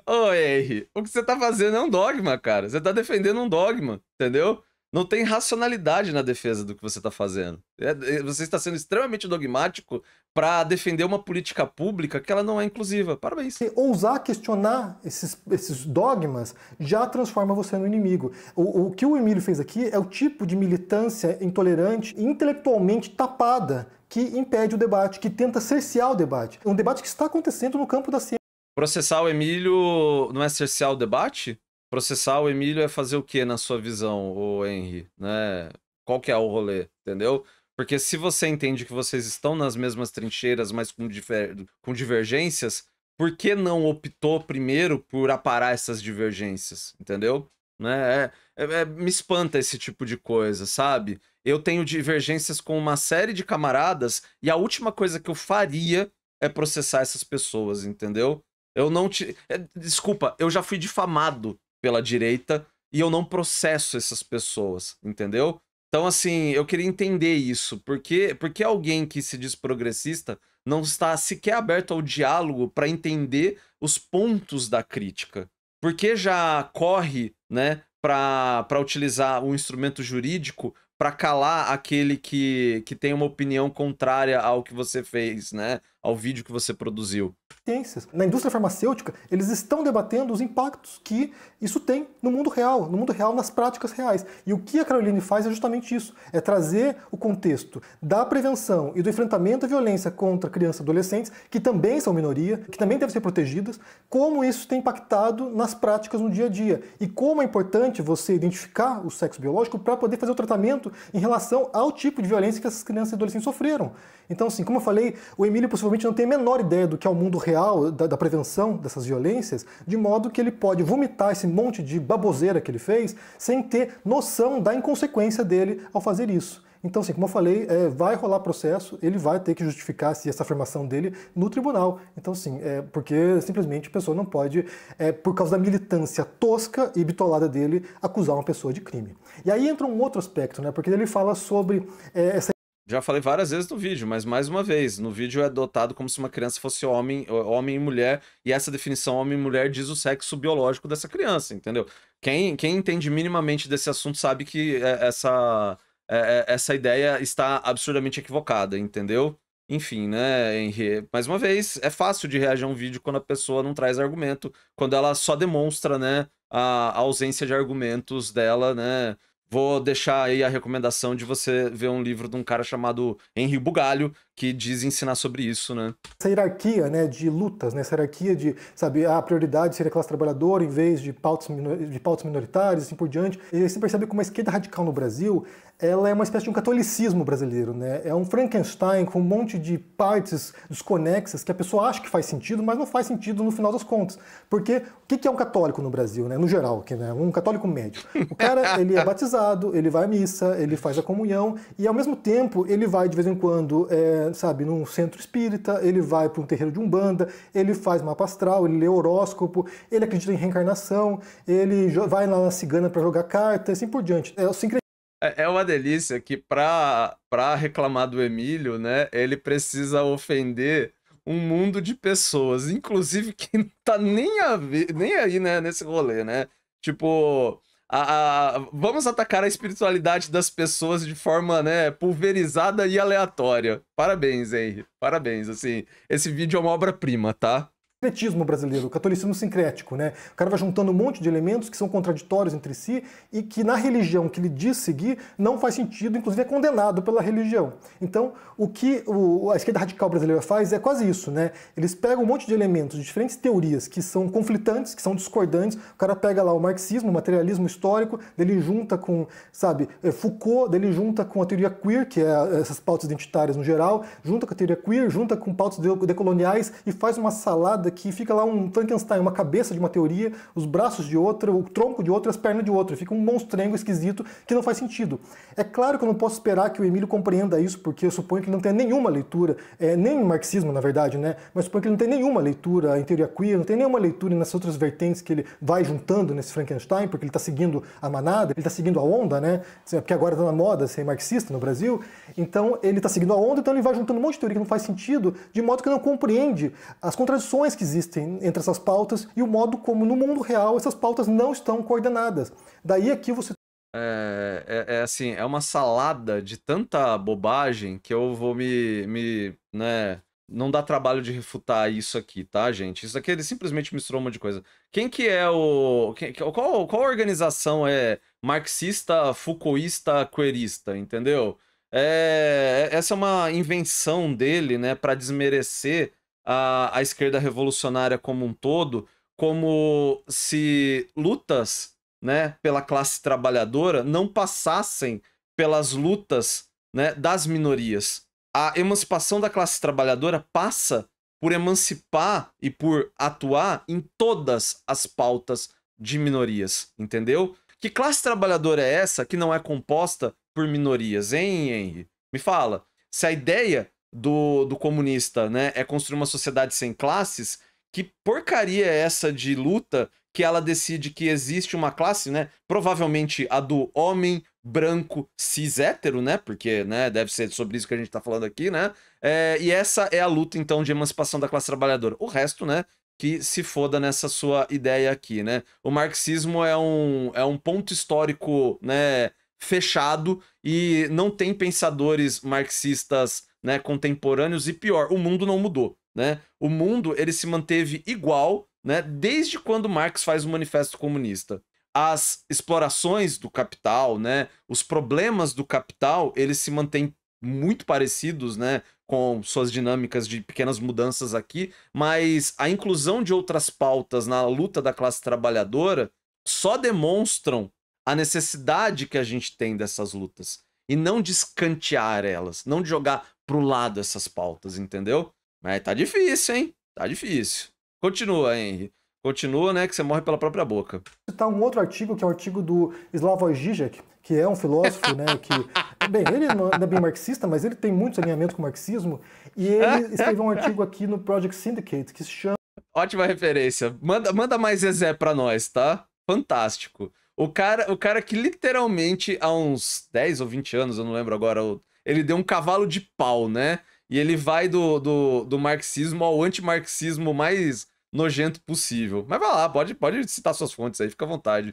Ô, R. o que você tá fazendo é um dogma, cara. Você tá defendendo um dogma, entendeu? Não tem racionalidade na defesa do que você está fazendo. É, é, você está sendo extremamente dogmático para defender uma política pública que ela não é inclusiva. Parabéns. E ousar questionar esses, esses dogmas já transforma você no inimigo. O, o que o Emílio fez aqui é o tipo de militância intolerante e intelectualmente tapada que impede o debate, que tenta cercear o debate. É um debate que está acontecendo no campo da ciência. Processar o Emílio não é cercear o debate? processar o Emílio é fazer o que na sua visão, o Henry, né? Qual que é o rolê, entendeu? Porque se você entende que vocês estão nas mesmas trincheiras, mas com, diver... com divergências, por que não optou primeiro por aparar essas divergências, entendeu? Né? É, é, é, me espanta esse tipo de coisa, sabe? Eu tenho divergências com uma série de camaradas e a última coisa que eu faria é processar essas pessoas, entendeu? Eu não te. É, desculpa, eu já fui difamado pela direita e eu não processo essas pessoas, entendeu? Então, assim, eu queria entender isso. Porque, porque alguém que se diz progressista não está sequer aberto ao diálogo para entender os pontos da crítica? Porque já corre, né, para utilizar um instrumento jurídico para calar aquele que, que tem uma opinião contrária ao que você fez, né, ao vídeo que você produziu? ciências. Na indústria farmacêutica, eles estão debatendo os impactos que isso tem no mundo real, no mundo real, nas práticas reais. E o que a Caroline faz é justamente isso: é trazer o contexto da prevenção e do enfrentamento à violência contra crianças e adolescentes, que também são minoria, que também devem ser protegidas, como isso tem impactado nas práticas no dia a dia e como é importante você identificar o sexo biológico para poder fazer o tratamento em relação ao tipo de violência que essas crianças e adolescentes sofreram. Então, assim, como eu falei, o Emílio possivelmente não tem a menor ideia do que é o mundo mundo real, da, da, prevenção dessas violências, de modo que ele pode vomitar esse monte de baboseira que ele fez sem ter noção da inconsequência dele ao fazer isso. Então, assim, como eu falei, é, vai rolar processo, ele vai ter que justificar se essa afirmação dele no tribunal. Então, sim, é, porque simplesmente a pessoa não pode, é, por causa da militância tosca e bitolada dele, acusar uma pessoa de crime. E aí entra um outro aspecto, né? Porque ele fala sobre é, essa já falei várias vezes no vídeo, mas mais uma vez, no vídeo é adotado como se uma criança fosse homem, homem e mulher, e essa definição homem e mulher diz o sexo biológico dessa criança, entendeu? Quem, quem entende minimamente desse assunto sabe que é, essa, é, é, essa ideia está absurdamente equivocada, entendeu? Enfim, né, Henrique? Mais uma vez, é fácil de reagir a um vídeo quando a pessoa não traz argumento, quando ela só demonstra, né, a ausência de argumentos dela, né? Vou deixar aí a recomendação de você ver um livro de um cara chamado Henri Bugalho, que diz ensinar sobre isso, né? Essa hierarquia, né, de lutas, né, essa hierarquia de, sabe, a prioridade seria a classe trabalhadora em vez de pautas, de pautas minoritárias assim por diante. E você percebe como a esquerda radical no Brasil, ela é uma espécie de um catolicismo brasileiro, né? É um Frankenstein com um monte de partes desconexas que a pessoa acha que faz sentido, mas não faz sentido no final das contas. Porque o que é um católico no Brasil, né, no geral, que né, um católico médio? O cara, ele é batizado, ele vai à missa, ele faz a comunhão e ao mesmo tempo ele vai de vez em quando é, sabe, num centro espírita, ele vai para um terreiro de umbanda, ele faz mapa astral, ele lê horóscopo, ele acredita em reencarnação, ele vai lá na cigana para jogar carta, assim por diante. É o sincretismo é, é uma delícia que para reclamar do Emílio, né, ele precisa ofender um mundo de pessoas, inclusive quem não tá nem, a, nem aí, né, nesse rolê, né? Tipo, a, a, vamos atacar a espiritualidade das pessoas de forma, né, pulverizada e aleatória. Parabéns, Henry. Parabéns, assim. Esse vídeo é uma obra-prima, tá? sincretismo brasileiro, o catolicismo sincrético, né? O cara vai juntando um monte de elementos que são contraditórios entre si e que na religião que ele diz seguir não faz sentido, inclusive é condenado pela religião. Então, o que a esquerda radical brasileira faz é quase isso, né? Eles pegam um monte de elementos, de diferentes teorias que são conflitantes, que são discordantes. O cara pega lá o marxismo, o materialismo histórico, dele junta com, sabe, eh, Foucault, dele junta com a teoria queer, que é eh, essas pautas identitárias no geral, junta com a teoria queer, junta com pautas decoloniais e faz uma salada que fica lá um Frankenstein, uma cabeça de uma teoria, os braços de outra, o tronco de outra, as pernas de outra. Fica um monstrengo esquisito que não faz sentido. É claro que eu não posso esperar que o Emílio compreenda isso, porque eu suponho que ele não tem nenhuma leitura, é, nem marxismo, na verdade, né? Mas suponho que ele não tem nenhuma leitura em teoria queer, não tem nenhuma leitura nessas outras vertentes que ele vai juntando nesse Frankenstein, porque ele está seguindo a manada, ele está seguindo a onda, né? Porque agora está na moda ser marxista no Brasil. Então ele está seguindo a onda, então ele vai juntando um monte de teoria que não faz sentido, de modo que não compreende as contradições que existem entre essas pautas e o modo como, no mundo real, essas pautas não estão coordenadas. Daí aqui você. É, é, é assim, é uma salada de tanta bobagem que eu vou me. me né, não dá trabalho de refutar isso aqui, tá, gente? Isso aqui ele simplesmente misturou um monte de coisa. Quem que é o. Quem, qual, qual organização é marxista, foucauista, queerista, entendeu? É, é, essa é uma invenção dele, né, para desmerecer a, a esquerda revolucionária como um todo como se lutas né, pela classe trabalhadora não passassem pelas lutas né, das minorias. A emancipação da classe trabalhadora passa por emancipar e por atuar em todas as pautas de minorias, entendeu? Que classe trabalhadora é essa que não é composta por minorias, hein, Henry? Me fala. Se a ideia do, do comunista, né? É construir uma sociedade sem classes. Que porcaria é essa de luta que ela decide que existe uma classe, né? Provavelmente a do homem branco cis hétero, né? Porque, né, deve ser sobre isso que a gente tá falando aqui, né? É, e essa é a luta, então, de emancipação da classe trabalhadora. O resto, né, que se foda nessa sua ideia aqui, né? O marxismo é um, é um ponto histórico, né, fechado e não tem pensadores marxistas né, contemporâneos e pior, o mundo não mudou. Né? O mundo ele se manteve igual né, desde quando Marx faz o Manifesto Comunista. As explorações do capital, né, os problemas do capital, eles se mantêm muito parecidos, né, com suas dinâmicas de pequenas mudanças aqui, mas a inclusão de outras pautas na luta da classe trabalhadora só demonstram a necessidade que a gente tem dessas lutas e não de escantear elas, não de jogar pro lado essas pautas, entendeu? Mas tá difícil, hein? Tá difícil. Continua, Henry. Continua, né, que você morre pela própria boca. Citar um outro artigo, que é o um artigo do Slavoj Žižek, que é um filósofo, né, que... É bem, ele não é bem marxista, mas ele tem muito alinhamento com o marxismo, e ele escreveu um artigo aqui no Project Syndicate, que se chama... Ótima referência. Manda, manda mais Zezé pra nós, tá? Fantástico. O cara, o cara que literalmente há uns 10 ou 20 anos, eu não lembro agora, ele deu um cavalo de pau, né? E ele vai do, do, do marxismo ao antimarxismo mais nojento possível. Mas vai lá, pode, pode citar suas fontes aí, fica à vontade.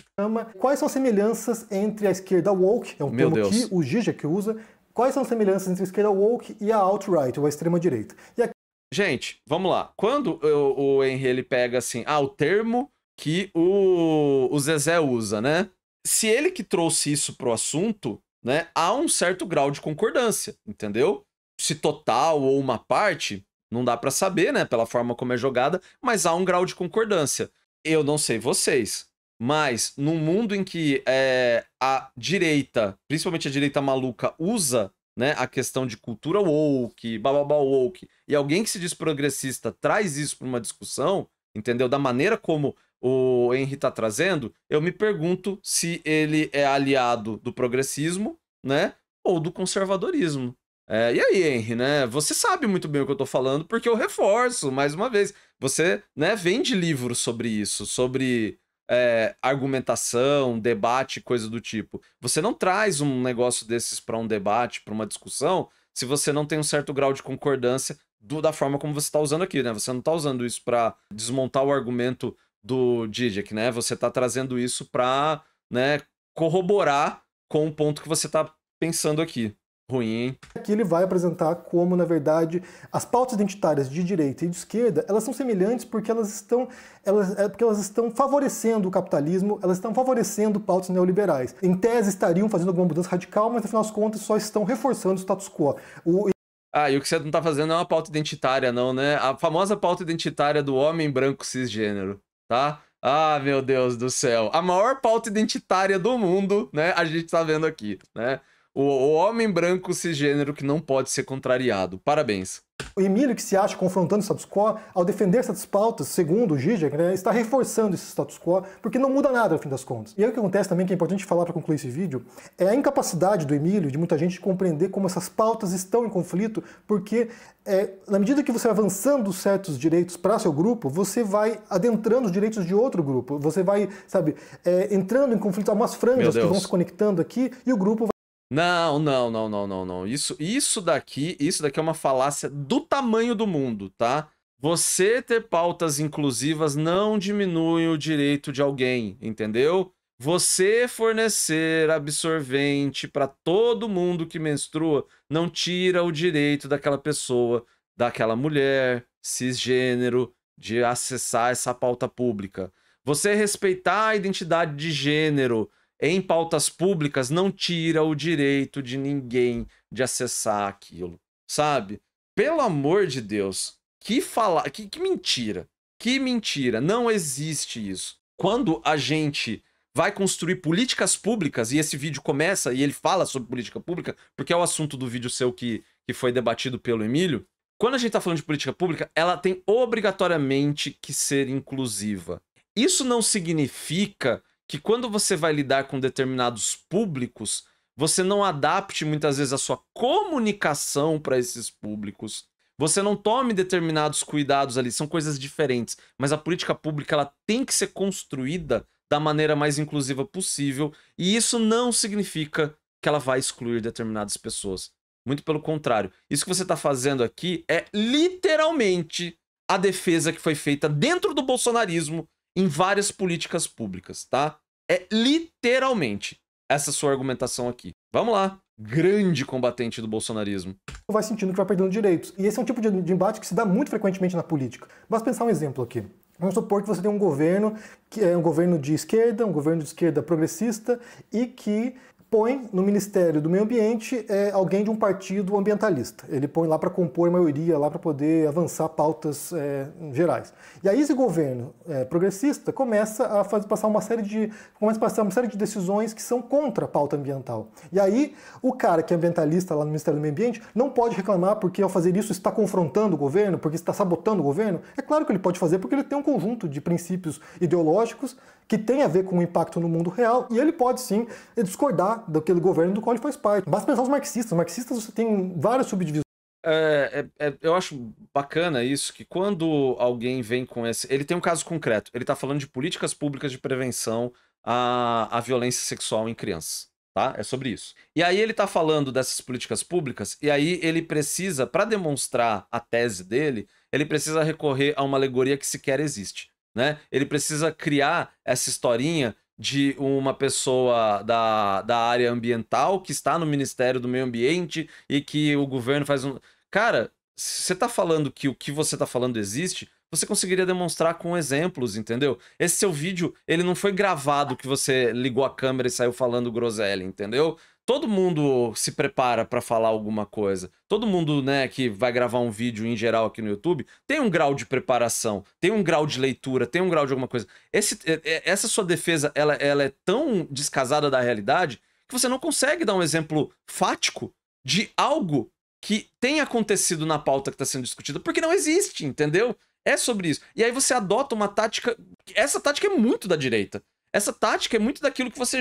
Quais são as semelhanças entre a esquerda woke, é um Meu termo Deus. que o que usa, quais são as semelhanças entre a esquerda woke e a alt-right, ou a extrema-direita? Aqui... Gente, vamos lá. Quando o Henry ele pega assim, ah, o termo que o, o Zezé usa, né? Se ele que trouxe isso pro assunto, né, há um certo grau de concordância, entendeu? Se total ou uma parte, não dá para saber, né, pela forma como é jogada, mas há um grau de concordância. Eu não sei vocês, mas num mundo em que é, a direita, principalmente a direita maluca, usa né, a questão de cultura woke, bababá woke, e alguém que se diz progressista traz isso para uma discussão, entendeu? Da maneira como o Henry está trazendo, eu me pergunto se ele é aliado do progressismo, né? Ou do conservadorismo. É, e aí, Henry, né? Você sabe muito bem o que eu estou falando, porque eu reforço, mais uma vez. Você né, vende livros sobre isso, sobre é, argumentação, debate, coisa do tipo. Você não traz um negócio desses para um debate, para uma discussão, se você não tem um certo grau de concordância do, da forma como você está usando aqui, né? Você não está usando isso para desmontar o argumento do Didic, né? Você está trazendo isso para né, corroborar com o ponto que você está pensando aqui. Ruim, hein? Aqui ele vai apresentar como, na verdade, as pautas identitárias de direita e de esquerda, elas são semelhantes porque elas estão, elas, é porque elas estão favorecendo o capitalismo, elas estão favorecendo pautas neoliberais. Em tese, estariam fazendo alguma mudança radical, mas, afinal de contas, só estão reforçando o status quo. O... Ah, e o que você não está fazendo é uma pauta identitária, não, né? A famosa pauta identitária do homem branco cisgênero tá? Ah, meu Deus do céu. A maior pauta identitária do mundo, né? A gente tá vendo aqui, né? O, o homem branco cisgênero que não pode ser contrariado. Parabéns. O Emílio, que se acha confrontando o status quo, ao defender essas pautas, segundo o Zizek, né, está reforçando esse status quo, porque não muda nada, no fim das contas. E aí o que acontece também, que é importante falar para concluir esse vídeo, é a incapacidade do Emílio e de muita gente de compreender como essas pautas estão em conflito, porque é, na medida que você vai avançando certos direitos para seu grupo, você vai adentrando os direitos de outro grupo, você vai, sabe, é, entrando em conflito, algumas franjas que vão se conectando aqui, e o grupo não, não, não, não, não, não. Isso, isso daqui, isso daqui é uma falácia do tamanho do mundo, tá? Você ter pautas inclusivas não diminui o direito de alguém, entendeu? Você fornecer absorvente para todo mundo que menstrua não tira o direito daquela pessoa, daquela mulher cisgênero de acessar essa pauta pública. Você respeitar a identidade de gênero em pautas públicas não tira o direito de ninguém de acessar aquilo, sabe? Pelo amor de Deus, que falar, que, que mentira, que mentira, não existe isso. Quando a gente vai construir políticas públicas, e esse vídeo começa e ele fala sobre política pública, porque é o assunto do vídeo seu que, que foi debatido pelo Emílio. Quando a gente está falando de política pública, ela tem obrigatoriamente que ser inclusiva. Isso não significa que quando você vai lidar com determinados públicos, você não adapte muitas vezes a sua comunicação para esses públicos. Você não tome determinados cuidados ali, são coisas diferentes, mas a política pública ela tem que ser construída da maneira mais inclusiva possível, e isso não significa que ela vai excluir determinadas pessoas. Muito pelo contrário. Isso que você está fazendo aqui é literalmente a defesa que foi feita dentro do bolsonarismo em várias políticas públicas, tá? É literalmente essa sua argumentação aqui. Vamos lá. Grande combatente do bolsonarismo. Vai sentindo que vai perdendo direitos. E esse é um tipo de embate que se dá muito frequentemente na política. Basta pensar um exemplo aqui. Vamos supor que você tem um governo que é um governo de esquerda, um governo de esquerda progressista e que põe no Ministério do Meio Ambiente é, alguém de um partido ambientalista. Ele põe lá para compor a maioria, lá para poder avançar pautas é, gerais. E aí esse governo é, progressista começa a fazer, passar uma série de começa a passar uma série de decisões que são contra a pauta ambiental. E aí o cara que é ambientalista lá no Ministério do Meio Ambiente não pode reclamar porque ao fazer isso está confrontando o governo, porque está sabotando o governo. É claro que ele pode fazer porque ele tem um conjunto de princípios ideológicos que tem a ver com o impacto no mundo real, e ele pode sim discordar daquele governo do qual ele faz parte. Basta pensar os marxistas. Os marxistas você tem várias subdivisões. É, é, é, eu acho bacana isso, que quando alguém vem com esse. Ele tem um caso concreto. Ele está falando de políticas públicas de prevenção à, à violência sexual em crianças. Tá? É sobre isso. E aí ele está falando dessas políticas públicas, e aí ele precisa, para demonstrar a tese dele, ele precisa recorrer a uma alegoria que sequer existe né? Ele precisa criar essa historinha de uma pessoa da, da área ambiental que está no Ministério do Meio Ambiente e que o governo faz um. Cara, se você está falando que o que você está falando existe, você conseguiria demonstrar com exemplos, entendeu? Esse seu vídeo, ele não foi gravado que você ligou a câmera e saiu falando groselha, entendeu? todo mundo se prepara para falar alguma coisa. Todo mundo, né, que vai gravar um vídeo em geral aqui no YouTube, tem um grau de preparação, tem um grau de leitura, tem um grau de alguma coisa. Esse, é, é, essa sua defesa, ela, ela é tão descasada da realidade que você não consegue dar um exemplo fático de algo que tem acontecido na pauta que está sendo discutida, porque não existe, entendeu? É sobre isso. E aí você adota uma tática. Essa tática é muito da direita. Essa tática é muito daquilo que você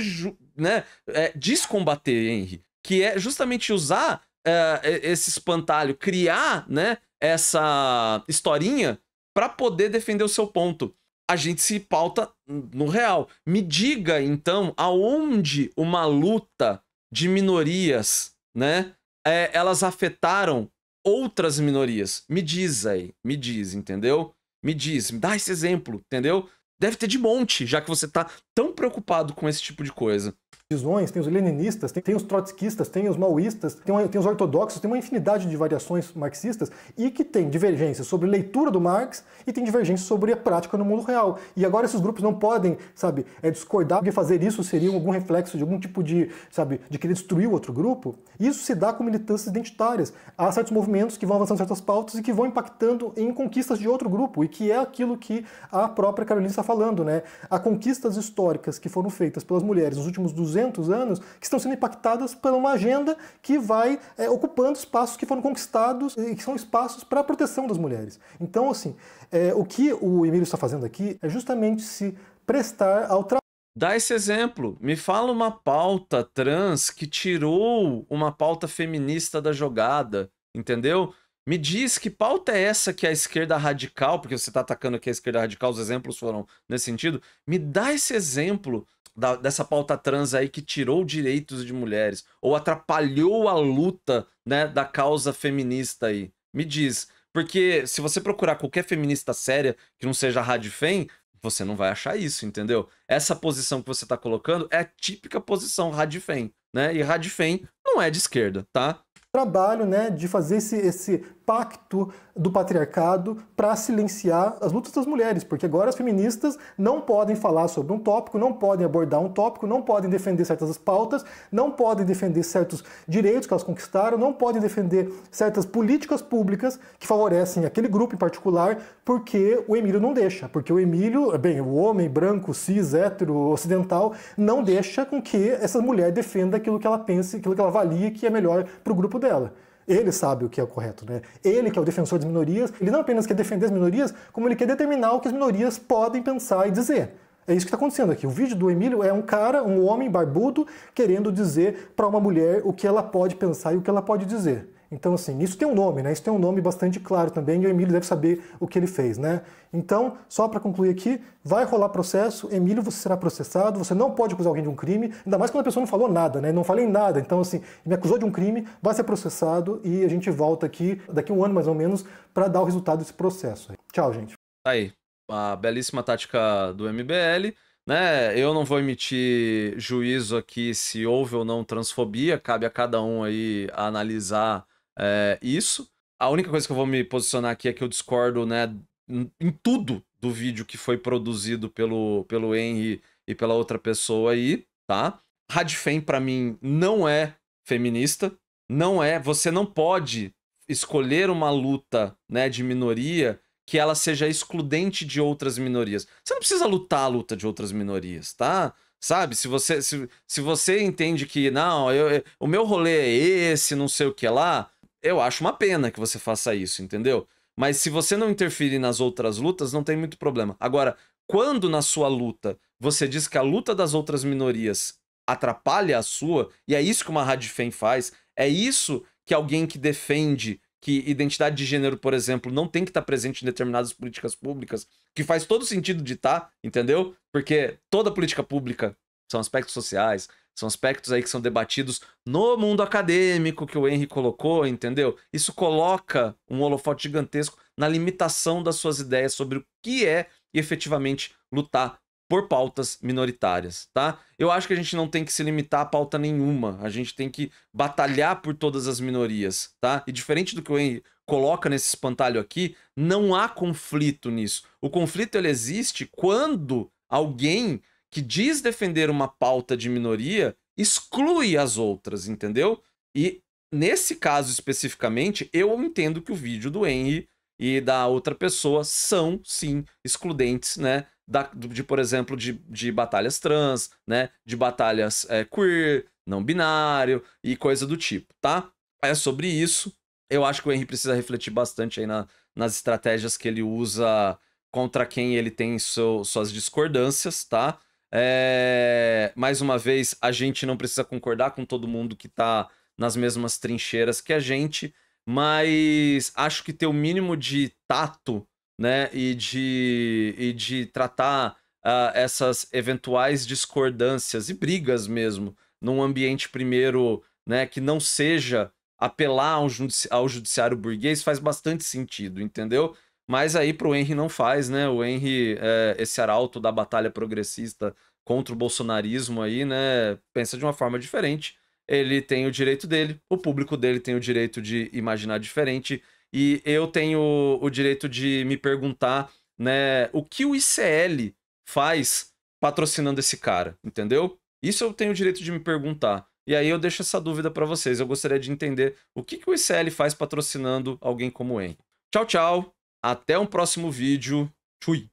né, é, diz combater, Henry. Que é justamente usar é, esse espantalho, criar né, essa historinha para poder defender o seu ponto. A gente se pauta no real. Me diga, então, aonde uma luta de minorias, né, é, elas afetaram outras minorias. Me diz aí, me diz, entendeu? Me diz, me dá esse exemplo, entendeu? Deve ter de monte, já que você tá tão preocupado com esse tipo de coisa visões, tem os leninistas, tem, tem os trotskistas, tem os maoístas, tem, tem os ortodoxos, tem uma infinidade de variações marxistas e que tem divergências sobre leitura do Marx e tem divergências sobre a prática no mundo real. E agora esses grupos não podem, sabe, é, discordar, porque fazer isso seria algum reflexo de algum tipo de, sabe, de querer destruir o outro grupo. Isso se dá com militâncias identitárias. Há certos movimentos que vão avançando certas pautas e que vão impactando em conquistas de outro grupo, e que é aquilo que a própria Carolina está falando, né? Há conquistas históricas que foram feitas pelas mulheres nos últimos 200 200 anos, que estão sendo impactadas por uma agenda que vai é, ocupando espaços que foram conquistados e que são espaços para a proteção das mulheres. Então, assim, é, o que o Emílio está fazendo aqui é justamente se prestar ao trabalho. Dá esse exemplo. Me fala uma pauta trans que tirou uma pauta feminista da jogada, entendeu? Me diz que pauta é essa que a esquerda radical, porque você está atacando aqui a esquerda radical, os exemplos foram nesse sentido. Me dá esse exemplo da, dessa pauta trans aí que tirou direitos de mulheres ou atrapalhou a luta né, da causa feminista aí? Me diz. Porque se você procurar qualquer feminista séria que não seja fem você não vai achar isso, entendeu? Essa posição que você está colocando é a típica posição fem né? E fem não é de esquerda, tá? trabalho né, de fazer esse, esse pacto do patriarcado para silenciar as lutas das mulheres, porque agora as feministas não podem falar sobre um tópico, não podem abordar um tópico, não podem defender certas pautas, não podem defender certos direitos que elas conquistaram, não podem defender certas políticas públicas que favorecem aquele grupo em particular, porque o Emílio não deixa, porque o Emílio, bem, o homem branco, cis, hétero, ocidental, não deixa com que essa mulher defenda aquilo que ela pense, aquilo que ela avalia que é melhor para o grupo dela. Ele sabe o que é o correto, né? Ele que é o defensor das minorias, ele não apenas quer defender as minorias, como ele quer determinar o que as minorias podem pensar e dizer. É isso que está acontecendo aqui. O vídeo do Emílio é um cara, um homem barbudo, querendo dizer para uma mulher o que ela pode pensar e o que ela pode dizer. Então, assim, isso tem um nome, né? Isso tem um nome bastante claro também, e o Emílio deve saber o que ele fez, né? Então, só para concluir aqui, vai rolar processo, Emílio, você será processado, você não pode acusar alguém de um crime, ainda mais quando a pessoa não falou nada, né? Não falei nada, então, assim, me acusou de um crime, vai ser processado e a gente volta aqui, daqui um ano mais ou menos, para dar o resultado desse processo. Tchau, gente. Tá aí, a belíssima tática do MBL né? Eu não vou emitir juízo aqui se houve ou não transfobia, cabe a cada um aí analisar é, isso. A única coisa que eu vou me posicionar aqui é que eu discordo, né, em tudo do vídeo que foi produzido pelo, pelo Henry e pela outra pessoa aí, tá? Radfem, para mim, não é feminista. Não é. Você não pode escolher uma luta né, de minoria que ela seja excludente de outras minorias. Você não precisa lutar a luta de outras minorias, tá? Sabe? Se você, se, se você entende que, não, eu, eu, o meu rolê é esse, não sei o que lá, eu acho uma pena que você faça isso, entendeu? Mas se você não interferir nas outras lutas, não tem muito problema. Agora, quando na sua luta você diz que a luta das outras minorias atrapalha a sua, e é isso que uma Radfem faz, é isso que alguém que defende que identidade de gênero, por exemplo, não tem que estar presente em determinadas políticas públicas, que faz todo sentido de estar, entendeu? Porque toda política pública são aspectos sociais, são aspectos aí que são debatidos no mundo acadêmico que o Henry colocou, entendeu? Isso coloca um holofote gigantesco na limitação das suas ideias sobre o que é efetivamente lutar por pautas minoritárias, tá? Eu acho que a gente não tem que se limitar a pauta nenhuma, a gente tem que batalhar por todas as minorias, tá? E diferente do que o Henry coloca nesse espantalho aqui, não há conflito nisso. O conflito ele existe quando alguém que diz defender uma pauta de minoria exclui as outras, entendeu? E nesse caso especificamente, eu entendo que o vídeo do Henry e da outra pessoa são, sim, excludentes, né? Da, de, por exemplo, de, de batalhas trans, né? De batalhas é, queer, não binário e coisa do tipo, tá? É sobre isso. Eu acho que o Henry precisa refletir bastante aí na, nas estratégias que ele usa contra quem ele tem suas discordâncias, tá? É... Mais uma vez, a gente não precisa concordar com todo mundo que está nas mesmas trincheiras que a gente, mas acho que ter o mínimo de tato, né, e de, e de tratar uh, essas eventuais discordâncias e brigas mesmo num ambiente primeiro, né, que não seja apelar ao, judici ao judiciário burguês faz bastante sentido, entendeu? Mas aí pro Henry não faz, né? O Henry, é, esse arauto da batalha progressista contra o bolsonarismo aí, né? Pensa de uma forma diferente. Ele tem o direito dele, o público dele tem o direito de imaginar diferente. E eu tenho o direito de me perguntar, né, o que o ICL faz patrocinando esse cara, entendeu? Isso eu tenho o direito de me perguntar. E aí eu deixo essa dúvida para vocês. Eu gostaria de entender o que, que o ICL faz patrocinando alguém como o Henry. Tchau, tchau. Até um próximo vídeo. Tchui!